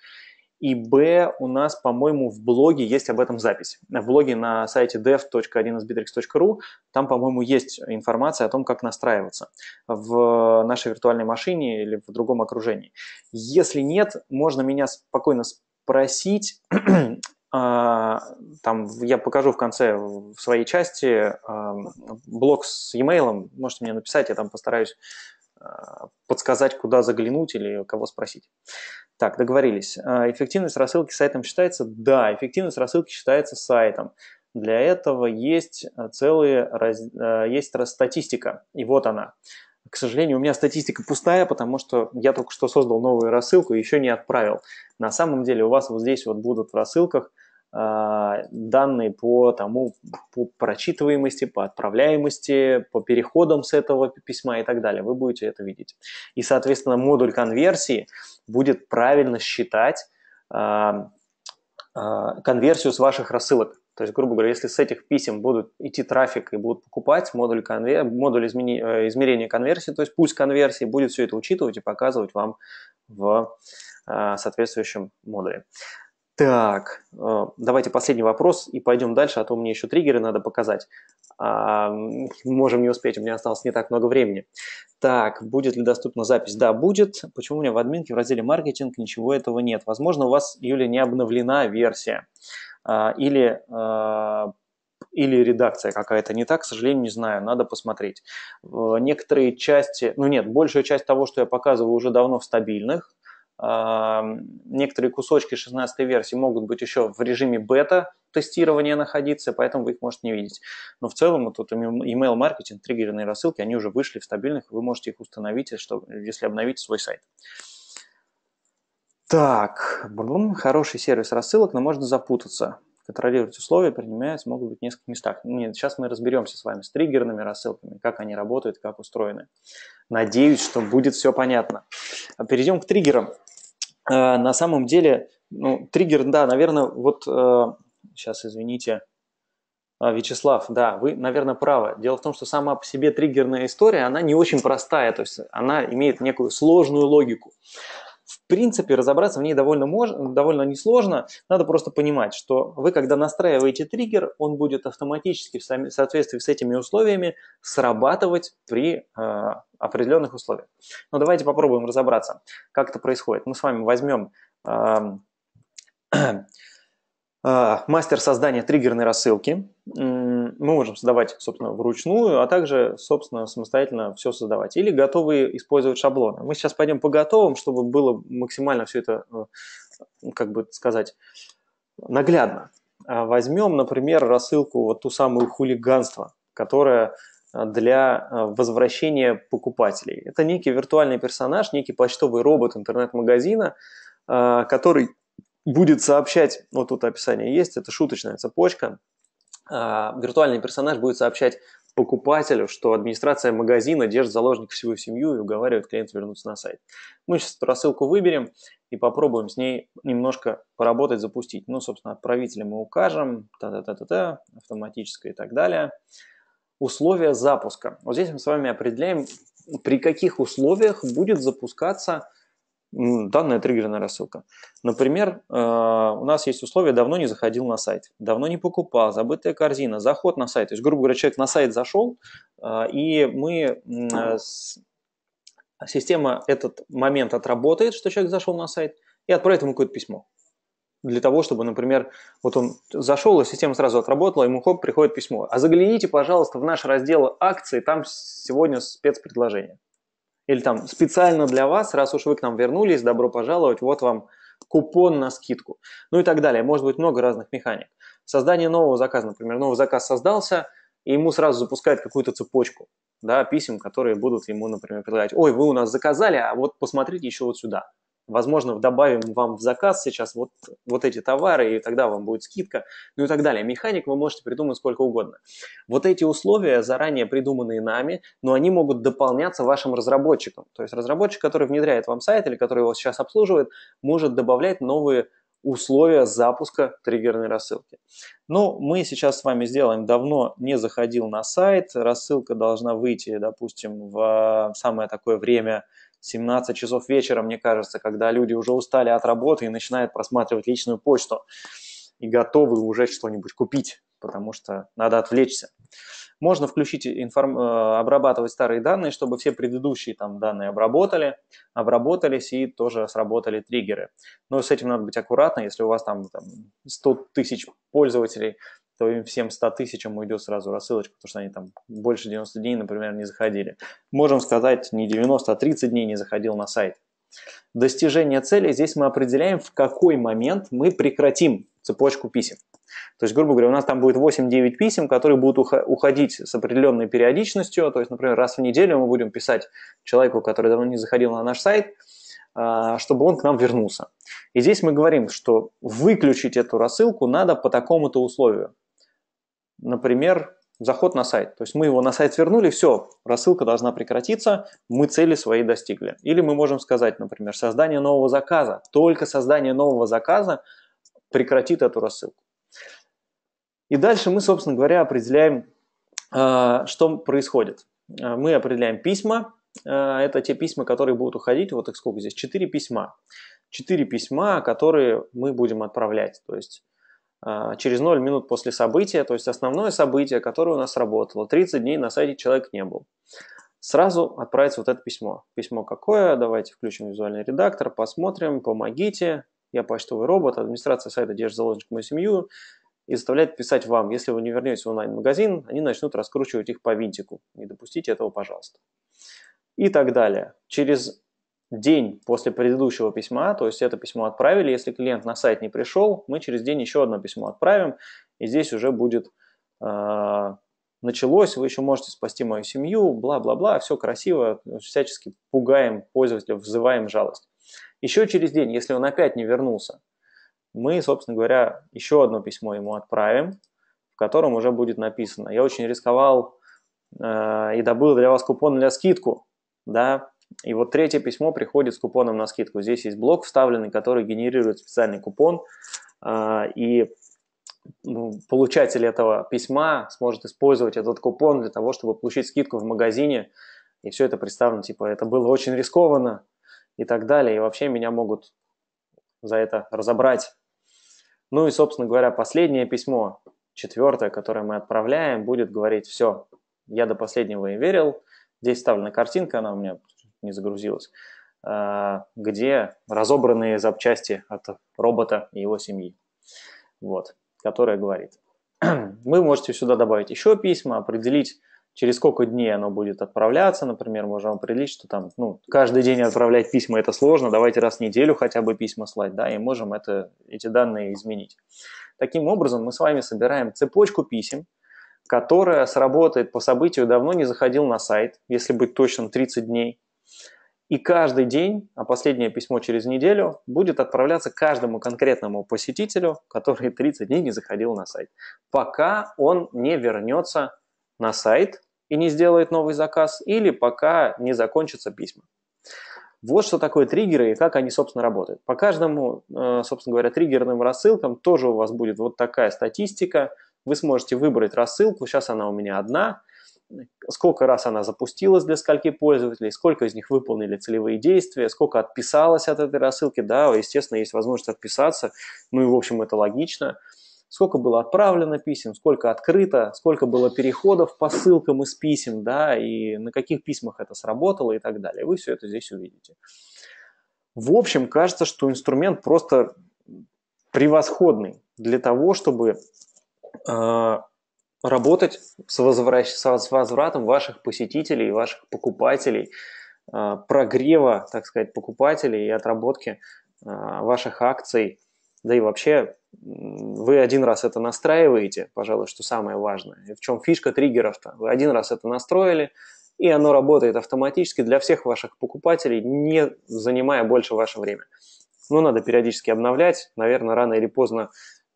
И Б, у нас, по-моему, в блоге есть об этом запись. В блоге на сайте dev.1sbitrix.ru там, по-моему, есть информация о том, как настраиваться в нашей виртуальной машине или в другом окружении. Если нет, можно меня спокойно спросить. А, там я покажу в конце в своей части а, блог с e-mail. Можете мне написать, я там постараюсь а, подсказать, куда заглянуть или кого спросить. Так, договорились. А, эффективность рассылки сайтом считается? Да, эффективность рассылки считается сайтом. Для этого есть а, целые, а, есть статистика, и вот она. К сожалению, у меня статистика пустая, потому что я только что создал новую рассылку и еще не отправил. На самом деле у вас вот здесь вот будут в рассылках а, данные по тому, по прочитываемости, по отправляемости, по переходам с этого письма и так далее. Вы будете это видеть. И, соответственно, модуль конверсии будет правильно считать а, а, конверсию с ваших рассылок. То есть, грубо говоря, если с этих писем будут идти трафик и будут покупать модуль, конвер... модуль измени... Э, измерения конверсии, то есть пусть конверсии будет все это учитывать и показывать вам в соответствующем модуле. Так, э, давайте последний вопрос и пойдем дальше, а то мне еще триггеры надо показать. А, можем не успеть, у меня осталось не так много времени. Так, будет ли доступна запись? Да, будет. Почему у меня в админке в разделе маркетинг ничего этого нет? Возможно, у вас, Юля, не обновлена версия а, или, а, или редакция какая-то не так, к сожалению, не знаю, надо посмотреть. Э, некоторые части, ну нет, большая часть того, что я показываю, уже давно в стабильных, некоторые кусочки 16 версии могут быть еще в режиме бета тестирования находиться, поэтому вы их можете не видеть. Но в целом вот тут email маркетинг, триггерные рассылки, они уже вышли в стабильных, вы можете их установить, э, если обновить свой сайт. Так, хороший сервис рассылок, но можно запутаться контролировать условия, принимаются могут быть в нескольких местах. Нет, сейчас мы разберемся с вами с триггерными рассылками, как они работают, как устроены. Надеюсь, что будет все понятно. А Перейдем к триггерам. Э, на самом деле, ну, триггер, да, наверное, вот э, сейчас, извините, а, Вячеслав, да, вы, наверное, правы. Дело в том, что сама по себе триггерная история, она не очень простая, то есть она имеет некую сложную логику принципе, разобраться в ней довольно, можно, довольно несложно. Надо просто понимать, что вы, когда настраиваете триггер, он будет автоматически в, в соответствии с этими условиями срабатывать при э, определенных условиях. Но давайте попробуем разобраться, как это происходит. Мы с вами возьмем... Э, а, мастер создания триггерной рассылки. Мы можем создавать, собственно, вручную, а также, собственно, самостоятельно все создавать. Или готовые использовать шаблоны. Мы сейчас пойдем по готовым, чтобы было максимально все это, э, как бы сказать, наглядно. А Возьмем, например, рассылку вот ту самую хулиганство, которая э, для э, возвращения покупателей. Это некий виртуальный персонаж, некий почтовый робот интернет-магазина, который будет сообщать, вот тут описание есть, это шуточная цепочка, а, виртуальный персонаж будет сообщать покупателю, что администрация магазина держит заложник всю семью и уговаривает клиента вернуться на сайт. Мы сейчас эту рассылку выберем и попробуем с ней немножко поработать, запустить. Ну, собственно, отправителя мы укажем, та-та-та-та-та, автоматическое и так далее. Условия запуска. Вот здесь мы с вами определяем, при каких условиях будет запускаться данная триггерная рассылка. Например, э, у нас есть условие «давно не заходил на сайт», «давно не покупал», «забытая корзина», «заход на сайт». То есть, грубо говоря, человек на сайт зашел, э, и мы э, система этот момент отработает, что человек зашел на сайт, и отправит ему какое-то письмо. Для того, чтобы, например, вот он зашел, и система сразу отработала, ему хоп, приходит письмо. А загляните, пожалуйста, в наш раздел акции, там сегодня спецпредложение. Или там специально для вас, раз уж вы к нам вернулись, добро пожаловать, вот вам купон на скидку. Ну и так далее. Может быть много разных механик. Создание нового заказа, например, новый заказ создался, и ему сразу запускают какую-то цепочку да, писем, которые будут ему, например, предлагать, ой, вы у нас заказали, а вот посмотрите еще вот сюда возможно, добавим вам в заказ сейчас вот, вот эти товары, и тогда вам будет скидка, ну и так далее. Механик вы можете придумать сколько угодно. Вот эти условия, заранее придуманные нами, но они могут дополняться вашим разработчиком. То есть разработчик, который внедряет вам сайт или который его сейчас обслуживает, может добавлять новые условия запуска триггерной рассылки. Но мы сейчас с вами сделаем давно не заходил на сайт, рассылка должна выйти, допустим, в самое такое время – 17 часов вечера, мне кажется, когда люди уже устали от работы и начинают просматривать личную почту и готовы уже что-нибудь купить, потому что надо отвлечься. Можно включить, информ... Э, обрабатывать старые данные, чтобы все предыдущие там данные обработали, обработались и тоже сработали триггеры. Но с этим надо быть аккуратно, если у вас там, там 100 тысяч пользователей, то им всем 100 тысячам уйдет сразу рассылочка, потому что они там больше 90 дней, например, не заходили. Можем сказать, не 90, а 30 дней не заходил на сайт. Достижение цели здесь мы определяем, в какой момент мы прекратим цепочку писем. То есть, грубо говоря, у нас там будет 8-9 писем, которые будут уходить с определенной периодичностью. То есть, например, раз в неделю мы будем писать человеку, который давно не заходил на наш сайт, а, чтобы он к нам вернулся. И здесь мы говорим, что выключить эту рассылку надо по такому-то условию. Например, заход на сайт. То есть мы его на сайт вернули, все, рассылка должна прекратиться, мы цели свои достигли. Или мы можем сказать, например, создание нового заказа. Только создание нового заказа прекратит эту рассылку. И дальше мы, собственно говоря, определяем, а, что происходит. А, мы определяем письма. А, это те письма, которые будут уходить. Вот их сколько здесь? Четыре письма. Четыре письма, которые мы будем отправлять. То есть через 0 минут после события, то есть основное событие, которое у нас работало, 30 дней на сайте человек не был. Сразу отправится вот это письмо. Письмо какое? Давайте включим визуальный редактор, посмотрим, помогите я почтовый робот, администрация сайта держит заложник мою семью и заставляет писать вам. Если вы не вернетесь в онлайн-магазин, они начнут раскручивать их по винтику. Не допустите этого, пожалуйста. И так далее. Через день после предыдущего письма, то есть это письмо отправили, если клиент на сайт не пришел, мы через день еще одно письмо отправим, и здесь уже будет э, началось, вы еще можете спасти мою семью, бла-бла-бла, все красиво, всячески пугаем пользователя, взываем жалость. Еще через день, если он опять не вернулся, мы, собственно говоря, еще одно письмо ему отправим, в котором уже будет написано. Я очень рисковал э, и добыл для вас купон для скидку, да, и вот третье письмо приходит с купоном на скидку. Здесь есть блок вставленный, который генерирует специальный купон, э, и ну, получатель этого письма сможет использовать этот купон для того, чтобы получить скидку в магазине, и все это представлено, типа, это было очень рискованно, и так далее. И вообще меня могут за это разобрать. Ну и, собственно говоря, последнее письмо, четвертое, которое мы отправляем, будет говорить «Все, я до последнего и верил». Здесь вставлена картинка, она у меня не загрузилась, а, где разобранные запчасти от робота и его семьи. Вот, которая говорит. Вы можете сюда добавить еще письма, определить, через сколько дней оно будет отправляться, например, можем определить, что там, ну, каждый день отправлять письма это сложно, давайте раз в неделю хотя бы письма слать, да, и можем это, эти данные изменить. Таким образом, мы с вами собираем цепочку писем, которая сработает по событию «давно не заходил на сайт», если быть точным, 30 дней, и каждый день, а последнее письмо через неделю, будет отправляться каждому конкретному посетителю, который 30 дней не заходил на сайт, пока он не вернется на сайт и не сделает новый заказ, или пока не закончатся письма. Вот что такое триггеры и как они, собственно, работают. По каждому, э, собственно говоря, триггерным рассылкам тоже у вас будет вот такая статистика. Вы сможете выбрать рассылку, сейчас она у меня одна, сколько раз она запустилась для скольки пользователей, сколько из них выполнили целевые действия, сколько отписалось от этой рассылки. Да, естественно, есть возможность отписаться, ну и, в общем, это логично – сколько было отправлено писем, сколько открыто, сколько было переходов по ссылкам из писем, да, и на каких письмах это сработало и так далее. Вы все это здесь увидите. В общем, кажется, что инструмент просто превосходный для того, чтобы э, работать с, возвращ... с возвратом ваших посетителей, ваших покупателей, э, прогрева, так сказать, покупателей и отработки э, ваших акций, да и вообще вы один раз это настраиваете, пожалуй, что самое важное. И в чем фишка триггеров-то? Вы один раз это настроили, и оно работает автоматически для всех ваших покупателей, не занимая больше ваше время. Но ну, надо периодически обновлять. Наверное, рано или поздно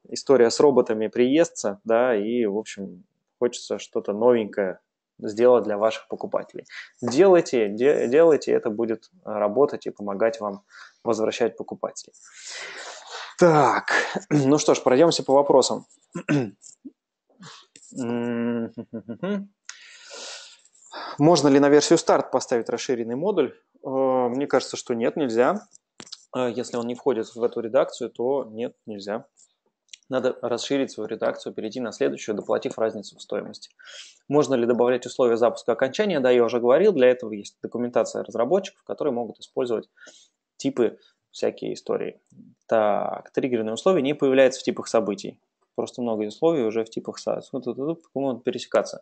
история с роботами приестся, да, и, в общем, хочется что-то новенькое сделать для ваших покупателей. Делайте, де, делайте, это будет работать и помогать вам возвращать покупателей. Так, ну что ж, пройдемся по вопросам. Можно ли на версию старт поставить расширенный модуль? Э, мне кажется, что нет, нельзя. Э, если он не входит в эту редакцию, то нет, нельзя. Надо расширить свою редакцию, перейти на следующую, доплатив разницу в стоимости. Можно ли добавлять условия запуска окончания? Да, я уже говорил, для этого есть документация разработчиков, которые могут использовать типы всякие истории. Так, триггерные условия не появляются в типах событий. Просто много условий уже в типах по-моему, пересекаться.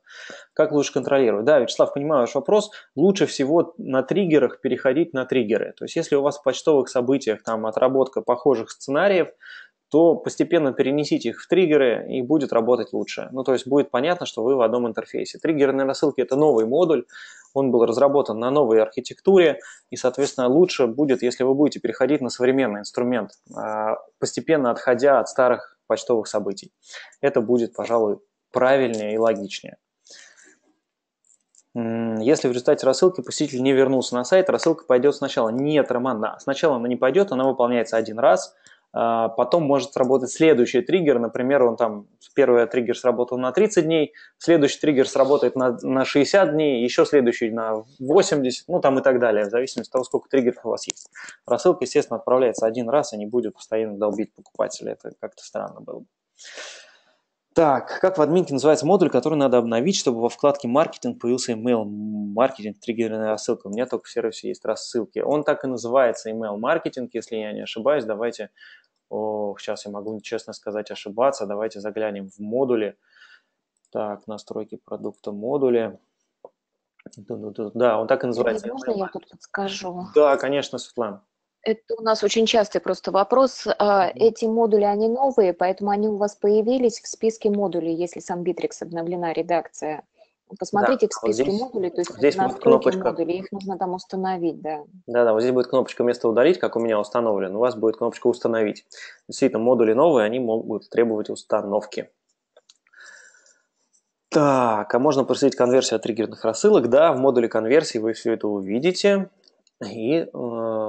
Как лучше контролировать? Да, Вячеслав, понимаю ваш вопрос. Лучше всего на триггерах переходить на триггеры. То есть, если у вас в почтовых событиях там отработка похожих сценариев, то постепенно перенесите их в триггеры и будет работать лучше. Ну, то есть будет понятно, что вы в одном интерфейсе. Триггерные рассылки – это новый модуль, он был разработан на новой архитектуре, и, соответственно, лучше будет, если вы будете переходить на современный инструмент, э, постепенно отходя от старых почтовых событий. Это будет, пожалуй, правильнее и логичнее. Если в результате рассылки посетитель не вернулся на сайт, рассылка пойдет сначала. не Роман, да. сначала она не пойдет, она выполняется один раз – а, потом может сработать следующий триггер, например, он там, первый триггер сработал на 30 дней, следующий триггер сработает на, на 60 дней, еще следующий на 80, ну там и так далее, в зависимости от того, сколько триггеров у вас есть. Рассылка, естественно, отправляется один раз и не будет постоянно долбить покупателя, это как-то странно было бы. Так, как в админке называется модуль, который надо обновить, чтобы во вкладке «Маркетинг» появился email маркетинг триггерная рассылка. У меня только в сервисе есть рассылки. Он так и называется email маркетинг, если я не ошибаюсь. Давайте, о, сейчас я могу честно сказать ошибаться, давайте заглянем в модули. Так, настройки продукта модули. Да, он так и называется. Можно я тут подскажу? Да, конечно, Светлана. Это у нас очень частый просто вопрос. А, эти модули, они новые, поэтому они у вас появились в списке модулей, если сам Ambitrix обновлена редакция. Посмотрите да, в списке вот здесь, модулей, то есть здесь настройки будет кнопочка. модулей, их нужно там установить, да. Да-да, вот здесь будет кнопочка «Место удалить», как у меня установлено. у вас будет кнопочка «Установить». Действительно, модули новые, они могут требовать установки. Так, а можно проследить конверсию от триггерных рассылок? Да, в модуле конверсии вы все это увидите и э,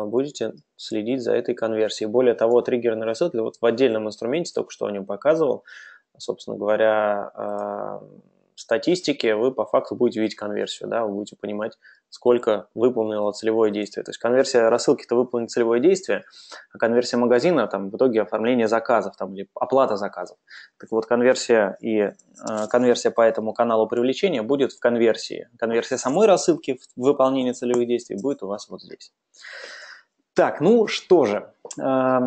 будете следить за этой конверсией. Более того, триггерный рассетли вот в отдельном инструменте, только что о нем показывал, собственно говоря, э, статистике вы по факту будете видеть конверсию, да, вы будете понимать, сколько выполнило целевое действие. То есть конверсия рассылки – это выполнить целевое действие, а конверсия магазина – там в итоге оформление заказов там, или оплата заказов. Так вот, конверсия и э, конверсия по этому каналу привлечения будет в конверсии. Конверсия самой рассылки в выполнении целевых действий будет у вас вот здесь. Так, ну что же, э,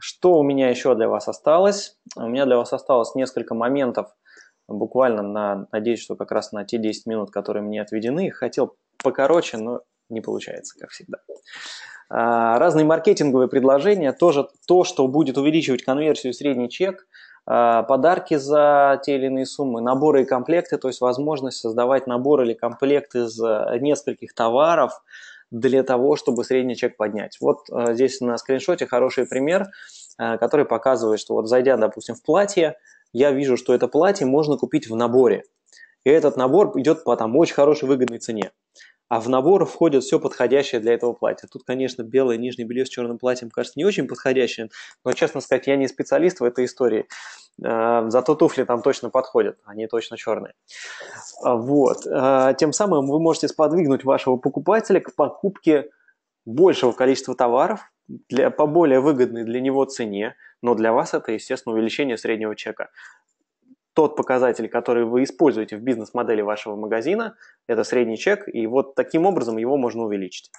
что у меня еще для вас осталось? У меня для вас осталось несколько моментов, буквально на, надеюсь, что как раз на те 10 минут, которые мне отведены, хотел покороче, но не получается, как всегда. А, разные маркетинговые предложения, тоже то, что будет увеличивать конверсию средний чек, а, подарки за те или иные суммы, наборы и комплекты, то есть возможность создавать набор или комплект из а, нескольких товаров для того, чтобы средний чек поднять. Вот здесь на скриншоте хороший пример, который показывает, что вот зайдя, допустим, в платье, я вижу, что это платье можно купить в наборе. И этот набор идет по там очень хорошей выгодной цене а в набор входит все подходящее для этого платья. Тут, конечно, белое нижнее белье с черным платьем кажется не очень подходящим, но, честно сказать, я не специалист в этой истории. А, зато туфли там точно подходят, они точно черные. А, вот. А, тем самым вы можете сподвигнуть вашего покупателя к покупке большего количества товаров для, по более выгодной для него цене, но для вас это, естественно, увеличение среднего чека тот показатель, который вы используете в бизнес-модели вашего магазина, это средний чек, и вот таким образом его можно увеличить.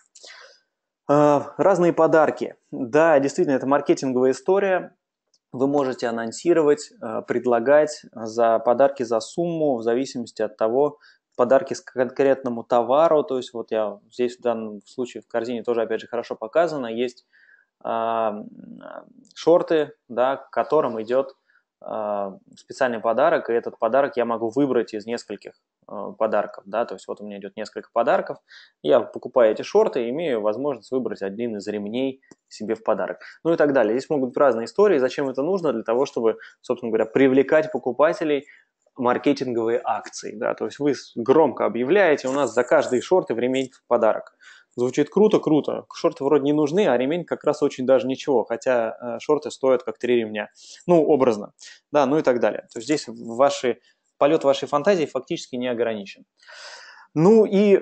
А, разные подарки. Да, действительно, это маркетинговая история. Вы можете анонсировать, а, предлагать за подарки за сумму в зависимости от того, подарки с конкретному товару. То есть вот я здесь в данном случае в корзине тоже, опять же, хорошо показано. Есть а, шорты, да, к которым идет а, специальный подарок, и этот подарок я могу выбрать из нескольких а, подарков, да, то есть вот у меня идет несколько подарков, я покупаю эти шорты и имею возможность выбрать один из ремней себе в подарок, ну и так далее. Здесь могут быть разные истории, зачем это нужно, для того, чтобы, собственно говоря, привлекать покупателей маркетинговые акции, да, то есть вы громко объявляете, у нас за каждые шорты в ремень в подарок. Звучит круто, круто. Шорты вроде не нужны, а ремень как раз очень даже ничего, хотя э, шорты стоят как три ремня. Ну, образно. Да, ну и так далее. То есть здесь ваши, полет вашей фантазии фактически не ограничен. Ну и, э,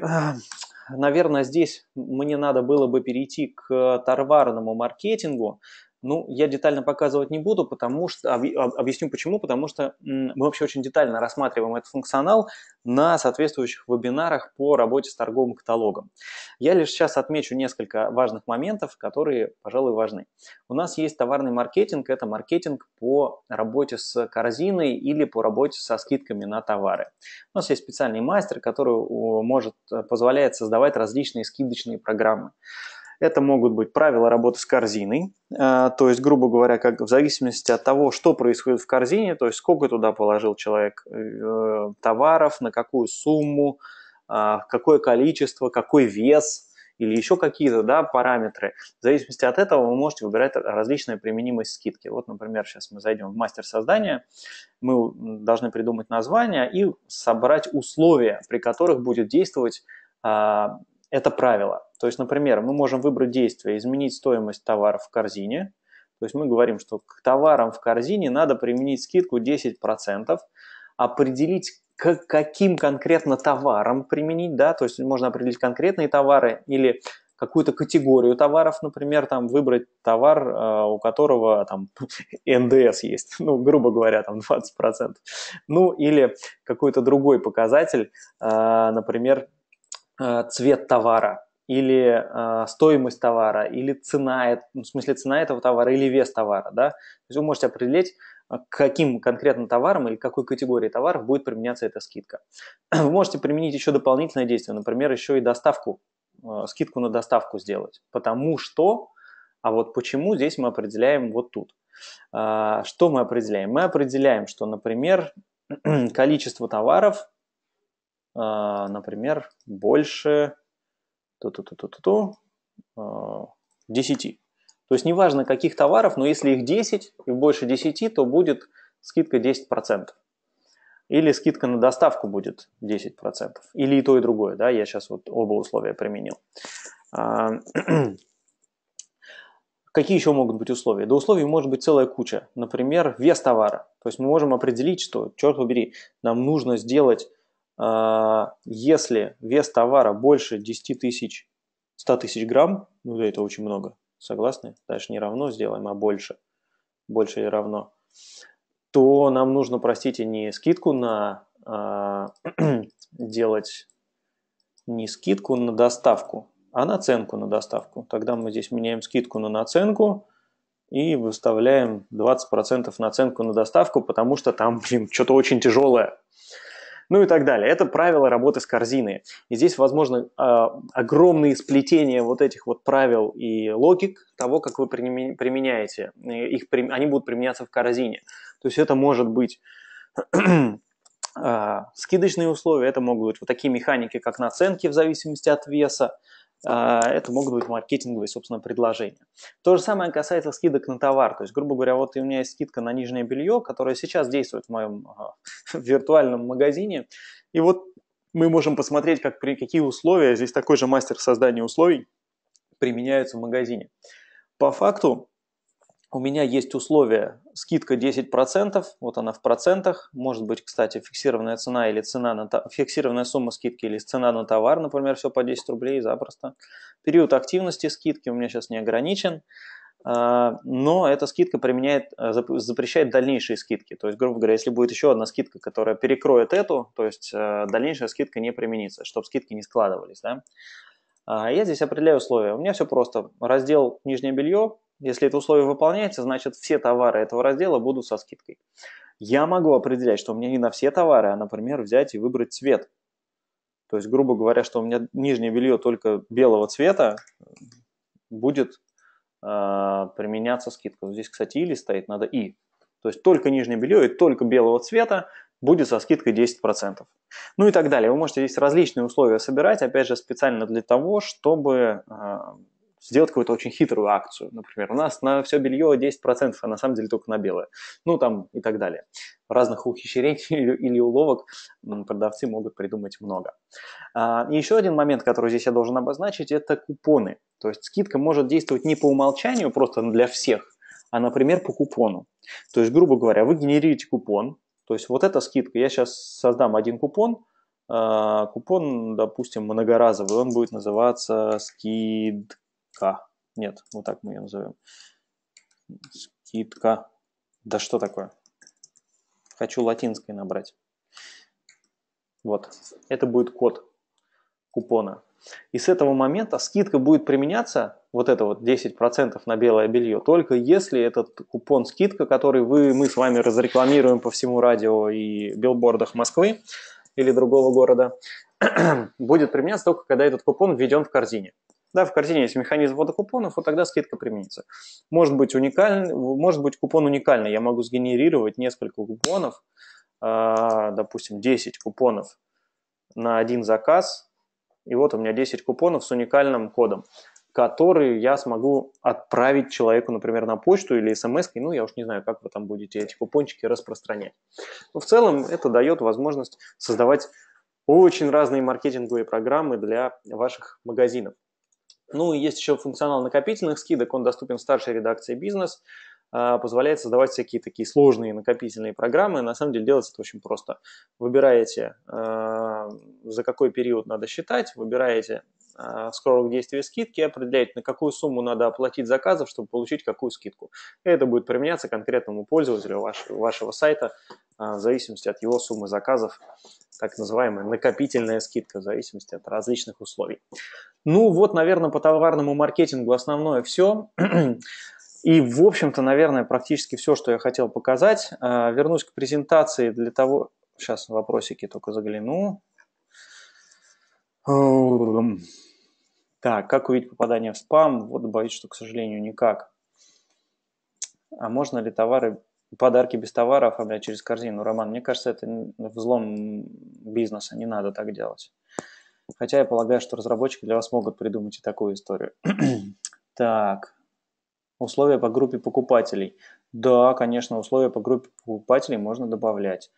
наверное, здесь мне надо было бы перейти к э, товарному маркетингу, ну, я детально показывать не буду, потому что объясню почему, потому что мы вообще очень детально рассматриваем этот функционал на соответствующих вебинарах по работе с торговым каталогом. Я лишь сейчас отмечу несколько важных моментов, которые, пожалуй, важны. У нас есть товарный маркетинг, это маркетинг по работе с корзиной или по работе со скидками на товары. У нас есть специальный мастер, который может, э, позволяет создавать различные скидочные программы. Это могут быть правила работы с корзиной, а, то есть, грубо говоря, как в зависимости от того, что происходит в корзине, то есть сколько туда положил человек э, товаров, на какую сумму, а, какое количество, какой вес или еще какие-то да, параметры. В зависимости от этого вы можете выбирать различные применимые скидки. Вот, например, сейчас мы зайдем в мастер создания, мы должны придумать название и собрать условия, при которых будет действовать а, это правило. То есть, например, мы можем выбрать действие «изменить стоимость товара в корзине», то есть мы говорим, что к товарам в корзине надо применить скидку 10%, определить, к каким конкретно товарам применить, да, то есть можно определить конкретные товары или какую-то категорию товаров, например, там выбрать товар, э, у которого там НДС есть, ну, грубо говоря, там 20%, ну, или какой-то другой показатель, э, например, Э, цвет товара или э, стоимость товара, или цена, ну, в смысле цена этого товара, или вес товара, да, то есть вы можете определить, э, к каким конкретно товарам или какой категории товаров будет применяться эта скидка. Вы можете применить еще дополнительное действие, например, еще и доставку, э, скидку на доставку сделать, потому что, а вот почему здесь мы определяем вот тут. Э, что мы определяем? Мы определяем, что, например, количество товаров – а, например, больше ту -ту -ту -ту -ту 10. То есть неважно каких товаров, но если их 10 и больше 10, то будет скидка 10%. Или скидка на доставку будет 10%. Или и то, и другое. Да? Я сейчас вот оба условия применил. А, какие еще могут быть условия? Да условий может быть целая куча. Например, вес товара. То есть мы можем определить, что, черт побери, нам нужно сделать а, если вес товара больше 10 тысяч, 100 тысяч грамм, ну да, это очень много, согласны? Даже не равно сделаем, а больше. Больше или равно. То нам нужно, простите, не скидку на а, делать не скидку на доставку, а наценку на доставку. Тогда мы здесь меняем скидку на наценку и выставляем 20% наценку на доставку, потому что там, блин, что-то очень тяжелое ну и так далее. Это правила работы с корзиной. И здесь возможно а, огромные сплетения вот этих вот правил и логик того, как вы применяете. Их, они будут применяться в корзине. То есть это может быть а, скидочные условия, это могут быть вот такие механики, как наценки в зависимости от веса, а, это могут быть маркетинговые, собственно, предложения. То же самое касается скидок на товар. То есть, грубо говоря, вот у меня есть скидка на нижнее белье, которое сейчас действует в моем а, виртуальном магазине. И вот мы можем посмотреть, как, при какие условия, здесь такой же мастер создания условий применяются в магазине. По факту, у меня есть условия: скидка 10%, вот она в процентах, может быть, кстати, фиксированная цена или цена на фиксированная сумма скидки или цена на товар, например, все по 10 рублей запросто. Период активности скидки у меня сейчас не ограничен, а, но эта скидка применяет, э, запрещает дальнейшие скидки. То есть, грубо говоря, если будет еще одна скидка, которая перекроет эту, то есть э, дальнейшая скидка не применится, чтобы скидки не складывались. Да? А, я здесь определяю условия. У меня все просто. Раздел «Нижнее белье» Если это условие выполняется, значит все товары этого раздела будут со скидкой. Я могу определять, что у меня не на все товары, а, например, взять и выбрать цвет. То есть, грубо говоря, что у меня нижнее белье только белого цвета будет э, применяться скидка. Здесь, кстати, или стоит, надо и. То есть только нижнее белье и только белого цвета будет со скидкой 10%. Ну и так далее. Вы можете здесь различные условия собирать, опять же, специально для того, чтобы э, сделать какую-то очень хитрую акцию. Например, у нас на все белье 10%, а на самом деле только на белое. Ну, там и так далее. Разных ухищрений или, уловок продавцы могут придумать много. и а, еще один момент, который здесь я должен обозначить, это купоны. То есть скидка может действовать не по умолчанию, просто для всех, а, например, по купону. То есть, грубо говоря, вы генерируете купон, то есть вот эта скидка, я сейчас создам один купон, а, купон, допустим, многоразовый, он будет называться скидка скидка. Нет, вот так мы ее назовем. Скидка. Да что такое? Хочу латинской набрать. Вот. Это будет код купона. И с этого момента скидка будет применяться, вот это вот 10% на белое белье, только если этот купон скидка, который вы, мы с вами разрекламируем по всему радио и билбордах Москвы или другого города, будет применяться только когда этот купон введен в корзине. Да, в корзине есть механизм водокупонов, вот тогда скидка применится. Может быть, уникальный, может быть купон уникальный. Я могу сгенерировать несколько купонов, а, допустим, 10 купонов на один заказ. И вот у меня 10 купонов с уникальным кодом который я смогу отправить человеку, например, на почту или смс, ну, я уж не знаю, как вы там будете эти купончики распространять. Но в целом это дает возможность создавать очень разные маркетинговые программы для ваших магазинов. Ну и есть еще функционал накопительных скидок, он доступен в старшей редакции «Бизнес», а, позволяет создавать всякие такие сложные накопительные программы. На самом деле делается это очень просто. Выбираете, а, за какой период надо считать, выбираете Э, скорого действия скидки определяет, на какую сумму надо оплатить заказов, чтобы получить какую скидку. И это будет применяться конкретному пользователю вашего, вашего сайта э, в зависимости от его суммы заказов, так называемая накопительная скидка в зависимости от различных условий. Ну вот, наверное, по товарному маркетингу основное все. И, в общем-то, наверное, практически все, что я хотел показать. Э, вернусь к презентации для того... Сейчас вопросики только загляну. Эм, так, как увидеть попадание в спам? Вот боюсь, что, к сожалению, никак. А можно ли товары, подарки без товара оформлять через корзину? Роман, мне кажется, это взлом бизнеса, не надо так делать. Хотя я полагаю, что разработчики для вас могут придумать и такую историю. так, условия по группе покупателей. Да, конечно, условия по группе покупателей можно добавлять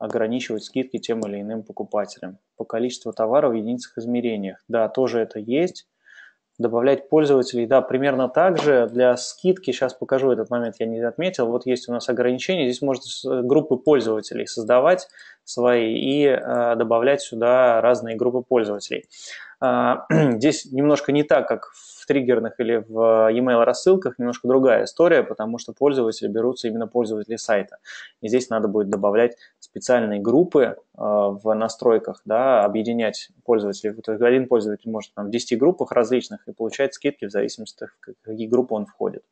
ограничивать скидки тем или иным покупателям. По количеству товаров в единицах измерениях. Да, тоже это есть. Добавлять пользователей, да, примерно так же. Для скидки, сейчас покажу этот момент, я не отметил. Вот есть у нас ограничение, здесь можно э, группы пользователей создавать свои и э, добавлять сюда разные группы пользователей. Э, здесь немножко не так, как в триггерных или в э, email рассылках немножко другая история, потому что пользователи берутся именно пользователи сайта. И здесь надо будет добавлять специальные группы э, в настройках, да, объединять пользователей. То есть один пользователь может там, в 10 группах различных и получать скидки в зависимости от того, в какие группы он входит.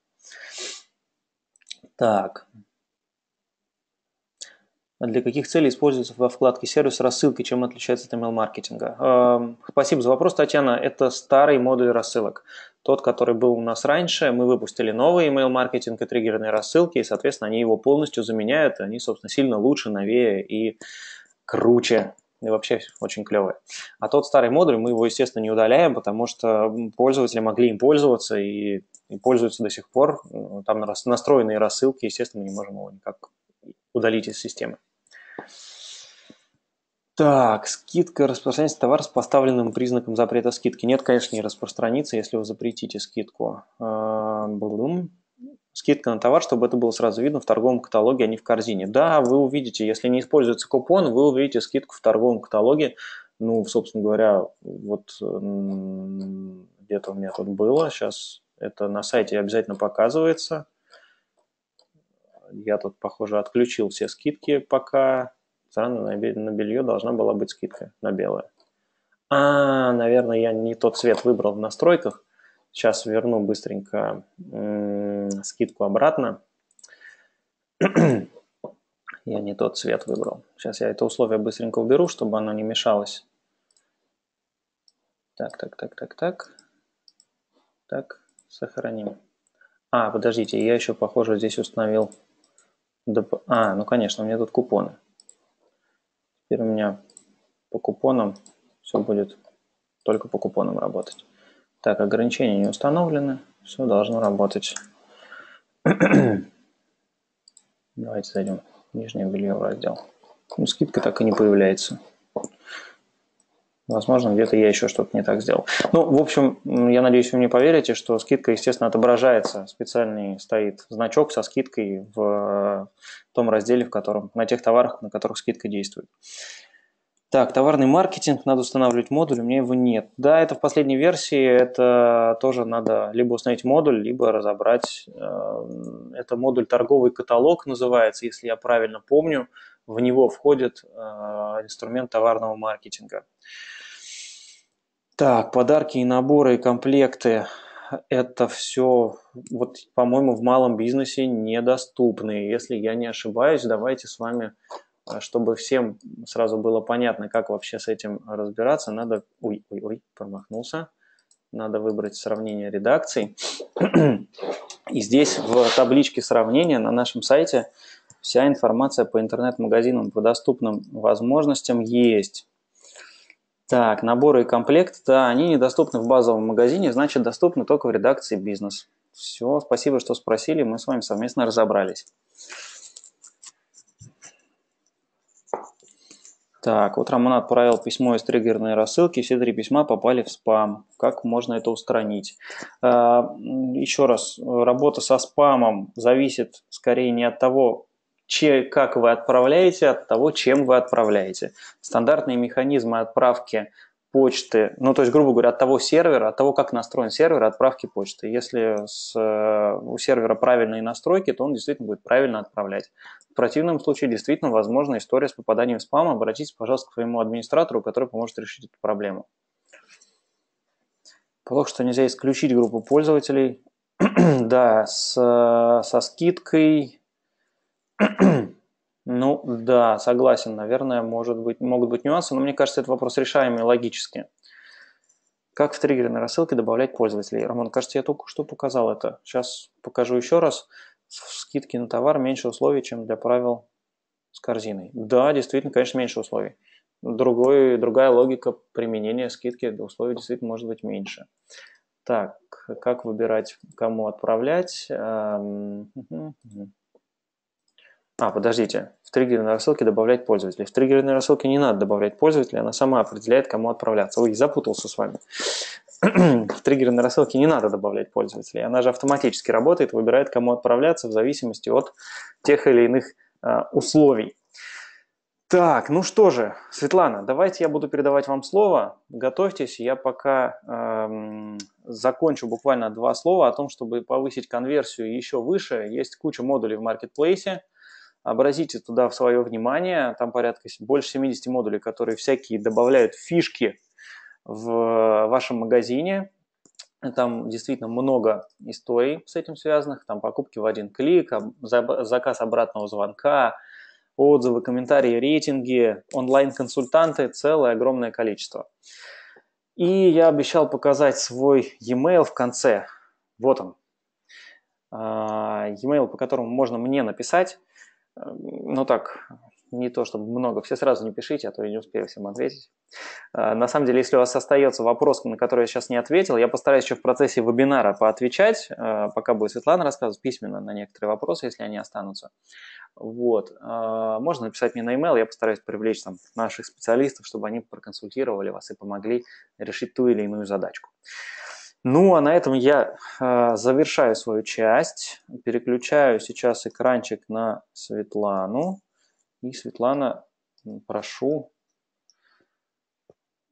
Так, для каких целей используется во вкладке «Сервис рассылки», чем отличается от email-маркетинга. Эм, спасибо за вопрос, Татьяна. Это старый модуль рассылок, тот, который был у нас раньше. Мы выпустили новый email-маркетинг и триггерные рассылки, и, соответственно, они его полностью заменяют. Они, собственно, сильно лучше, новее и круче, и вообще очень клевые. А тот старый модуль, мы его, естественно, не удаляем, потому что пользователи могли им пользоваться и, и пользуются до сих пор. Там настроенные рассылки, естественно, мы не можем его никак удалить из системы. Так, скидка распространяется товар с поставленным признаком запрета скидки. Нет, конечно, не распространится, если вы запретите скидку. А, блум. Скидка на товар, чтобы это было сразу видно в торговом каталоге, а не в корзине. Да, вы увидите, если не используется купон, вы увидите скидку в торговом каталоге. Ну, собственно говоря, вот где-то у меня тут было. Сейчас это на сайте обязательно показывается. Я тут, похоже, отключил все скидки, пока цена на белье должна была быть скидка на белое. А, наверное, я не тот цвет выбрал в настройках. Сейчас верну быстренько скидку обратно. я не тот цвет выбрал. Сейчас я это условие быстренько уберу, чтобы оно не мешалось. Так, так, так, так, так. Так, сохраним. А, подождите, я еще, похоже, здесь установил Доп... А, ну конечно, у меня тут купоны. Теперь у меня по купонам все будет только по купонам работать. Так, ограничения не установлены, все должно работать. Давайте зайдем в нижнее белье в раздел. Ну, скидка так и не появляется. Возможно, где-то я еще что-то не так сделал. Ну, в общем, я надеюсь, вы мне поверите, что скидка, естественно, отображается. Специальный стоит значок со скидкой в э, том разделе, в котором, на тех товарах, на которых скидка действует. Так, товарный маркетинг, надо устанавливать модуль, у меня его нет. Да, это в последней версии, это тоже надо либо установить модуль, либо разобрать. Э, это модуль торговый каталог называется, если я правильно помню в него входит э, инструмент товарного маркетинга. Так, подарки и наборы, и комплекты это все, вот, по-моему, в малом бизнесе недоступны. Если я не ошибаюсь, давайте с вами, э, чтобы всем сразу было понятно, как вообще с этим разбираться, надо... Ой, ой, ой, промахнулся. Надо выбрать сравнение редакций. И здесь в табличке сравнения на нашем сайте Вся информация по интернет-магазинам по доступным возможностям есть. Так, наборы и комплект, да, они недоступны в базовом магазине, значит, доступны только в редакции «Бизнес». Все, спасибо, что спросили, мы с вами совместно разобрались. Так, вот Роман отправил письмо из триггерной рассылки, все три письма попали в спам. Как можно это устранить? А, Еще раз, работа со спамом зависит скорее не от того, че, как вы отправляете, от того, чем вы отправляете. Стандартные механизмы отправки почты, ну, то есть, грубо говоря, от того сервера, от того, как настроен сервер, отправки почты. Если с, э, у сервера правильные настройки, то он действительно будет правильно отправлять. В противном случае, действительно, возможна история с попаданием в спам. Обратитесь, пожалуйста, к своему администратору, который поможет решить эту проблему. Плохо, что нельзя исключить группу пользователей. да, с, э, со скидкой Ну да, согласен, наверное, может быть, могут быть нюансы, но мне кажется, этот вопрос решаемый логически. Как в триггерной рассылке добавлять пользователей? Роман, кажется, я только что показал это. Сейчас покажу еще раз. Скидки на товар меньше условий, чем для правил с корзиной. Да, действительно, конечно, меньше условий. Другой, другая логика применения скидки, условий действительно может быть меньше. Так, как выбирать, кому отправлять? Эм, А, подождите. В триггерной рассылке добавлять пользователей. В триггерной рассылке не надо добавлять пользователей, она сама определяет, кому отправляться. Ой, запутался с вами. в триггерной рассылке не надо добавлять пользователей. Она же автоматически работает, выбирает, кому отправляться в зависимости от тех или иных э, условий. Так, ну что же, Светлана, давайте я буду передавать вам слово. Готовьтесь, я пока эм, закончу буквально два слова о том, чтобы повысить конверсию еще выше. Есть куча модулей в маркетплейсе обратите туда в свое внимание, там порядка больше 70 модулей, которые всякие добавляют фишки в вашем магазине, там действительно много историй с этим связанных, там покупки в один клик, заказ обратного звонка, отзывы, комментарии, рейтинги, онлайн-консультанты, целое огромное количество. И я обещал показать свой e-mail в конце. Вот он. А, e-mail, по которому можно мне написать. Эм, ну так, не то чтобы много, все сразу не пишите, а то я не успею всем ответить. Э, на самом деле, если у вас остается вопрос, на который я сейчас не ответил, я постараюсь еще в процессе вебинара поотвечать, э, пока будет Светлана рассказывать письменно на некоторые вопросы, если они останутся. Вот. Э, можно написать мне на e-mail, я постараюсь привлечь там наших специалистов, чтобы они проконсультировали вас и помогли решить ту или иную задачку. Ну, а на этом я э, завершаю свою часть. Переключаю сейчас экранчик на Светлану. И, Светлана, прошу.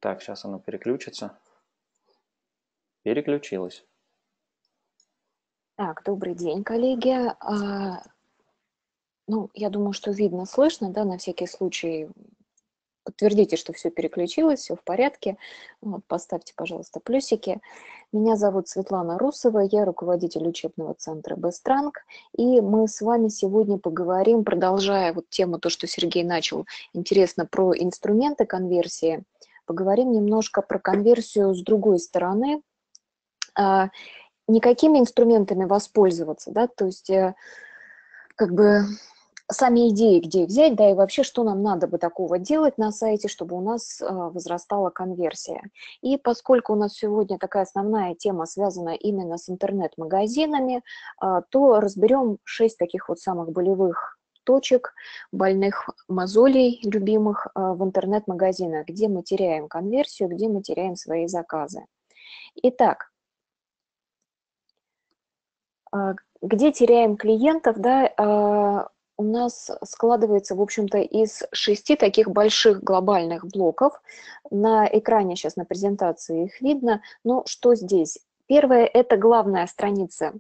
Так, сейчас она переключится. Переключилась. Так, добрый день, коллеги. А, ну, я думаю, что видно, слышно, да, на всякий случай подтвердите, что все переключилось, все в порядке. Вот, поставьте, пожалуйста, плюсики. Меня зовут Светлана Русова, я руководитель учебного центра «Бестранг». И мы с вами сегодня поговорим, продолжая вот тему, то, что Сергей начал, интересно, про инструменты конверсии. Поговорим немножко про конверсию с другой стороны. А, никакими инструментами воспользоваться, да, то есть э, как бы сами идеи, где их взять, да, и вообще, что нам надо бы такого делать на сайте, чтобы у нас а, возрастала конверсия. И поскольку у нас сегодня такая основная тема связана именно с интернет-магазинами, а, то разберем шесть таких вот самых болевых точек, больных мозолей, любимых а, в интернет-магазинах, где мы теряем конверсию, где мы теряем свои заказы. Итак, где теряем клиентов, да, у нас складывается, в общем-то, из шести таких больших глобальных блоков. На экране сейчас на презентации их видно. Но что здесь? Первое – это главная страница.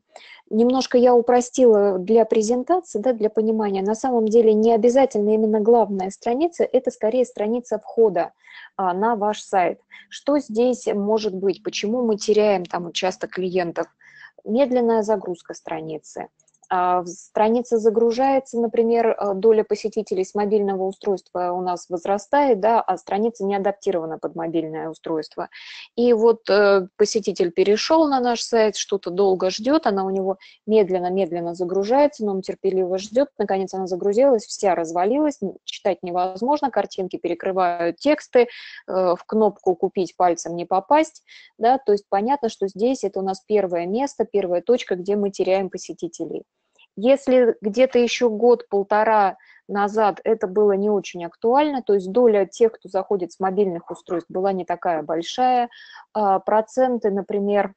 Немножко я упростила для презентации, да, для понимания. На самом деле не обязательно именно главная страница, это скорее страница входа а, на ваш сайт. Что здесь может быть? Почему мы теряем там часто клиентов? Медленная загрузка страницы – а, страница загружается, например, э, доля посетителей с мобильного устройства у нас возрастает, да, а страница не адаптирована под мобильное устройство. И вот э, посетитель перешел на наш сайт, что-то долго ждет, она у него медленно-медленно загружается, но он терпеливо ждет, наконец она загрузилась, вся развалилась, читать невозможно, картинки перекрывают тексты, э, в кнопку «Купить пальцем не попасть», да, то есть понятно, что здесь это у нас первое место, первая точка, где мы теряем посетителей. Если где-то еще год-полтора назад это было не очень актуально, то есть доля тех, кто заходит с мобильных устройств, была не такая большая. А, проценты, например,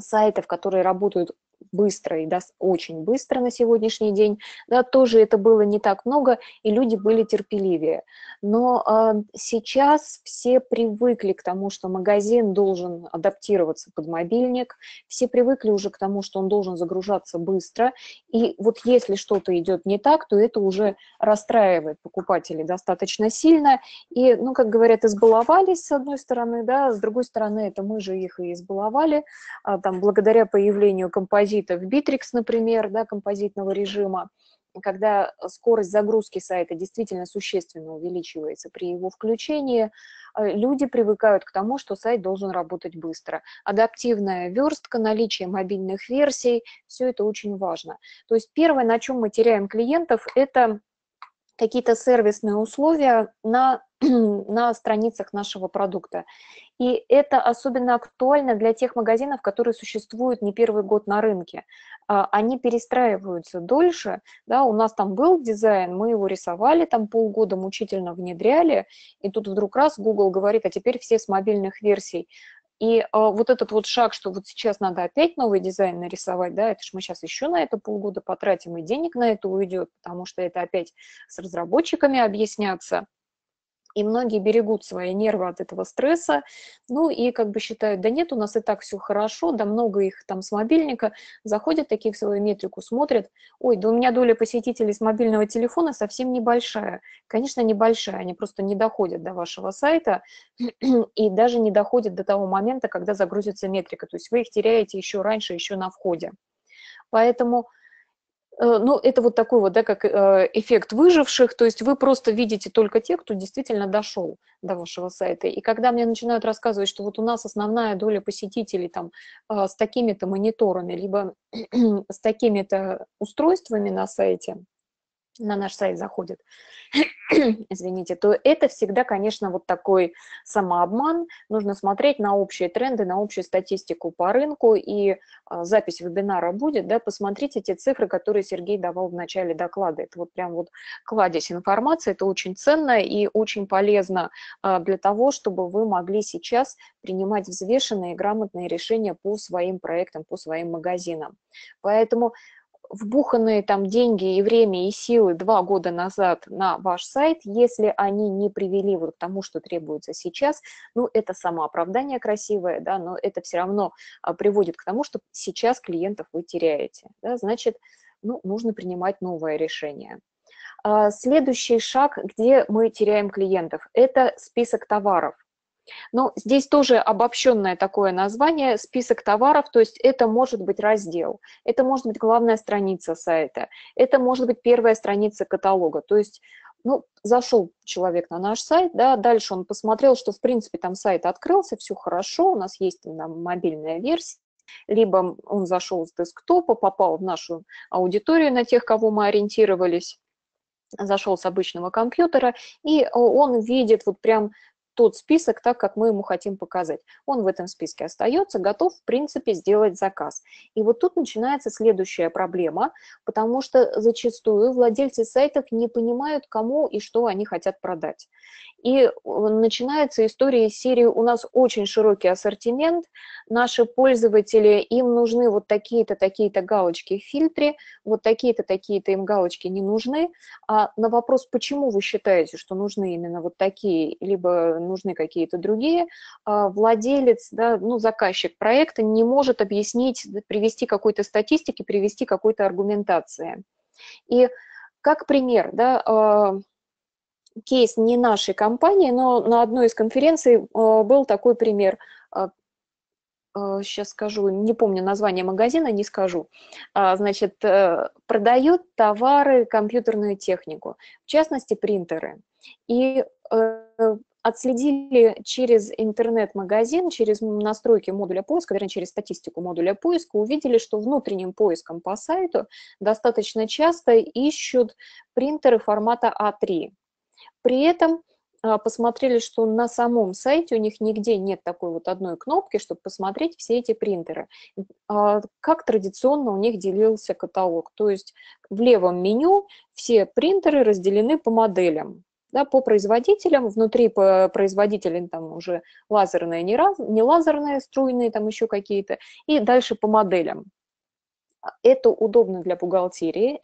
сайтов, которые работают быстро и да, очень быстро на сегодняшний день, да, тоже это было не так много, и люди были терпеливее. Но э, сейчас все привыкли к тому, что магазин должен адаптироваться под мобильник, все привыкли уже к тому, что он должен загружаться быстро, и вот если что-то идет не так, то это уже расстраивает покупателей достаточно сильно, и, ну, как говорят, избаловались с одной стороны, да, с другой стороны, это мы же их и избаловали, а, там, благодаря появлению композиции, в Битрикс, например, да, композитного режима, когда скорость загрузки сайта действительно существенно увеличивается при его включении, э, люди привыкают к тому, что сайт должен работать быстро. Адаптивная верстка, наличие мобильных версий, все это очень важно. То есть первое, на чем мы теряем клиентов, это какие-то сервисные условия на, на страницах нашего продукта. И это особенно актуально для тех магазинов, которые существуют не первый год на рынке. А, они перестраиваются дольше. Да, у нас там был дизайн, мы его рисовали, там полгода мучительно внедряли, и тут вдруг раз Google говорит, а теперь все с мобильных версий и а, вот этот вот шаг, что вот сейчас надо опять новый дизайн нарисовать, да, это же мы сейчас еще на это полгода потратим, и денег на это уйдет, потому что это опять с разработчиками объясняться, и многие берегут свои нервы от этого стресса, ну и как бы считают, да нет, у нас и так все хорошо, да много их там с мобильника, заходят такие в свою метрику, смотрят, ой, да у меня доля посетителей с мобильного телефона совсем небольшая. Конечно, небольшая, они просто не доходят до вашего сайта и даже не доходят до того момента, когда загрузится метрика, то есть вы их теряете еще раньше, еще на входе. Поэтому Э, ну, это вот такой вот, да, как э, эффект выживших, то есть вы просто видите только тех, кто действительно дошел до вашего сайта. И когда мне начинают рассказывать, что вот у нас основная доля посетителей там э, с такими-то мониторами, либо с такими-то устройствами на сайте, на наш сайт заходит, извините, то это всегда, конечно, вот такой самообман. Нужно смотреть на общие тренды, на общую статистику по рынку, и а, запись вебинара будет, да, посмотрите те цифры, которые Сергей давал в начале доклада. Это вот прям вот кладезь информации, это очень ценно и очень полезно а, для того, чтобы вы могли сейчас принимать взвешенные и грамотные решения по своим проектам, по своим магазинам. Поэтому вбуханные там деньги и время и силы два года назад на ваш сайт, если они не привели вот к тому, что требуется сейчас, ну, это самооправдание красивое, да, но это все равно а, приводит к тому, что сейчас клиентов вы теряете, да, значит, ну, нужно принимать новое решение. А, следующий шаг, где мы теряем клиентов, это список товаров. Но ну, здесь тоже обобщенное такое название, список товаров, то есть это может быть раздел, это может быть главная страница сайта, это может быть первая страница каталога. То есть, ну, зашел человек на наш сайт, да, дальше он посмотрел, что, в принципе, там сайт открылся, все хорошо, у нас есть там мобильная версия, либо он зашел с десктопа, попал в нашу аудиторию на тех, кого мы ориентировались, зашел с обычного компьютера, и он видит вот прям тот список так, как мы ему хотим показать. Он в этом списке остается, готов, в принципе, сделать заказ. И вот тут начинается следующая проблема, потому что зачастую владельцы сайтов не понимают, кому и что они хотят продать. И начинается история из серии «У нас очень широкий ассортимент, наши пользователи, им нужны вот такие-то, такие-то галочки в фильтре, вот такие-то, такие-то им галочки не нужны». А на вопрос, почему вы считаете, что нужны именно вот такие, либо нужны какие-то другие, а, владелец, да, ну, заказчик проекта не может объяснить, привести какой-то статистики, привести какой-то аргументации. И как пример, да, а, кейс не нашей компании, но на одной из конференций э, был такой пример. Сейчас а, э, скажу, не помню название магазина, не скажу. А, значит, э, продают товары, компьютерную технику, в частности, принтеры. И отследили через интернет-магазин, через настройки модуля поиска, вернее, через статистику модуля поиска, увидели, что внутренним поиском по сайту достаточно часто ищут принтеры формата А3. При этом а, посмотрели, что на самом сайте у них нигде нет такой вот одной кнопки, чтобы посмотреть все эти принтеры. А как традиционно у них делился каталог. То есть в левом меню все принтеры разделены по моделям. Да, по производителям, внутри по производителям там уже лазерные, не, раз, не лазерные, струйные, там еще какие-то, и дальше по моделям. А это удобно для бухгалтерии,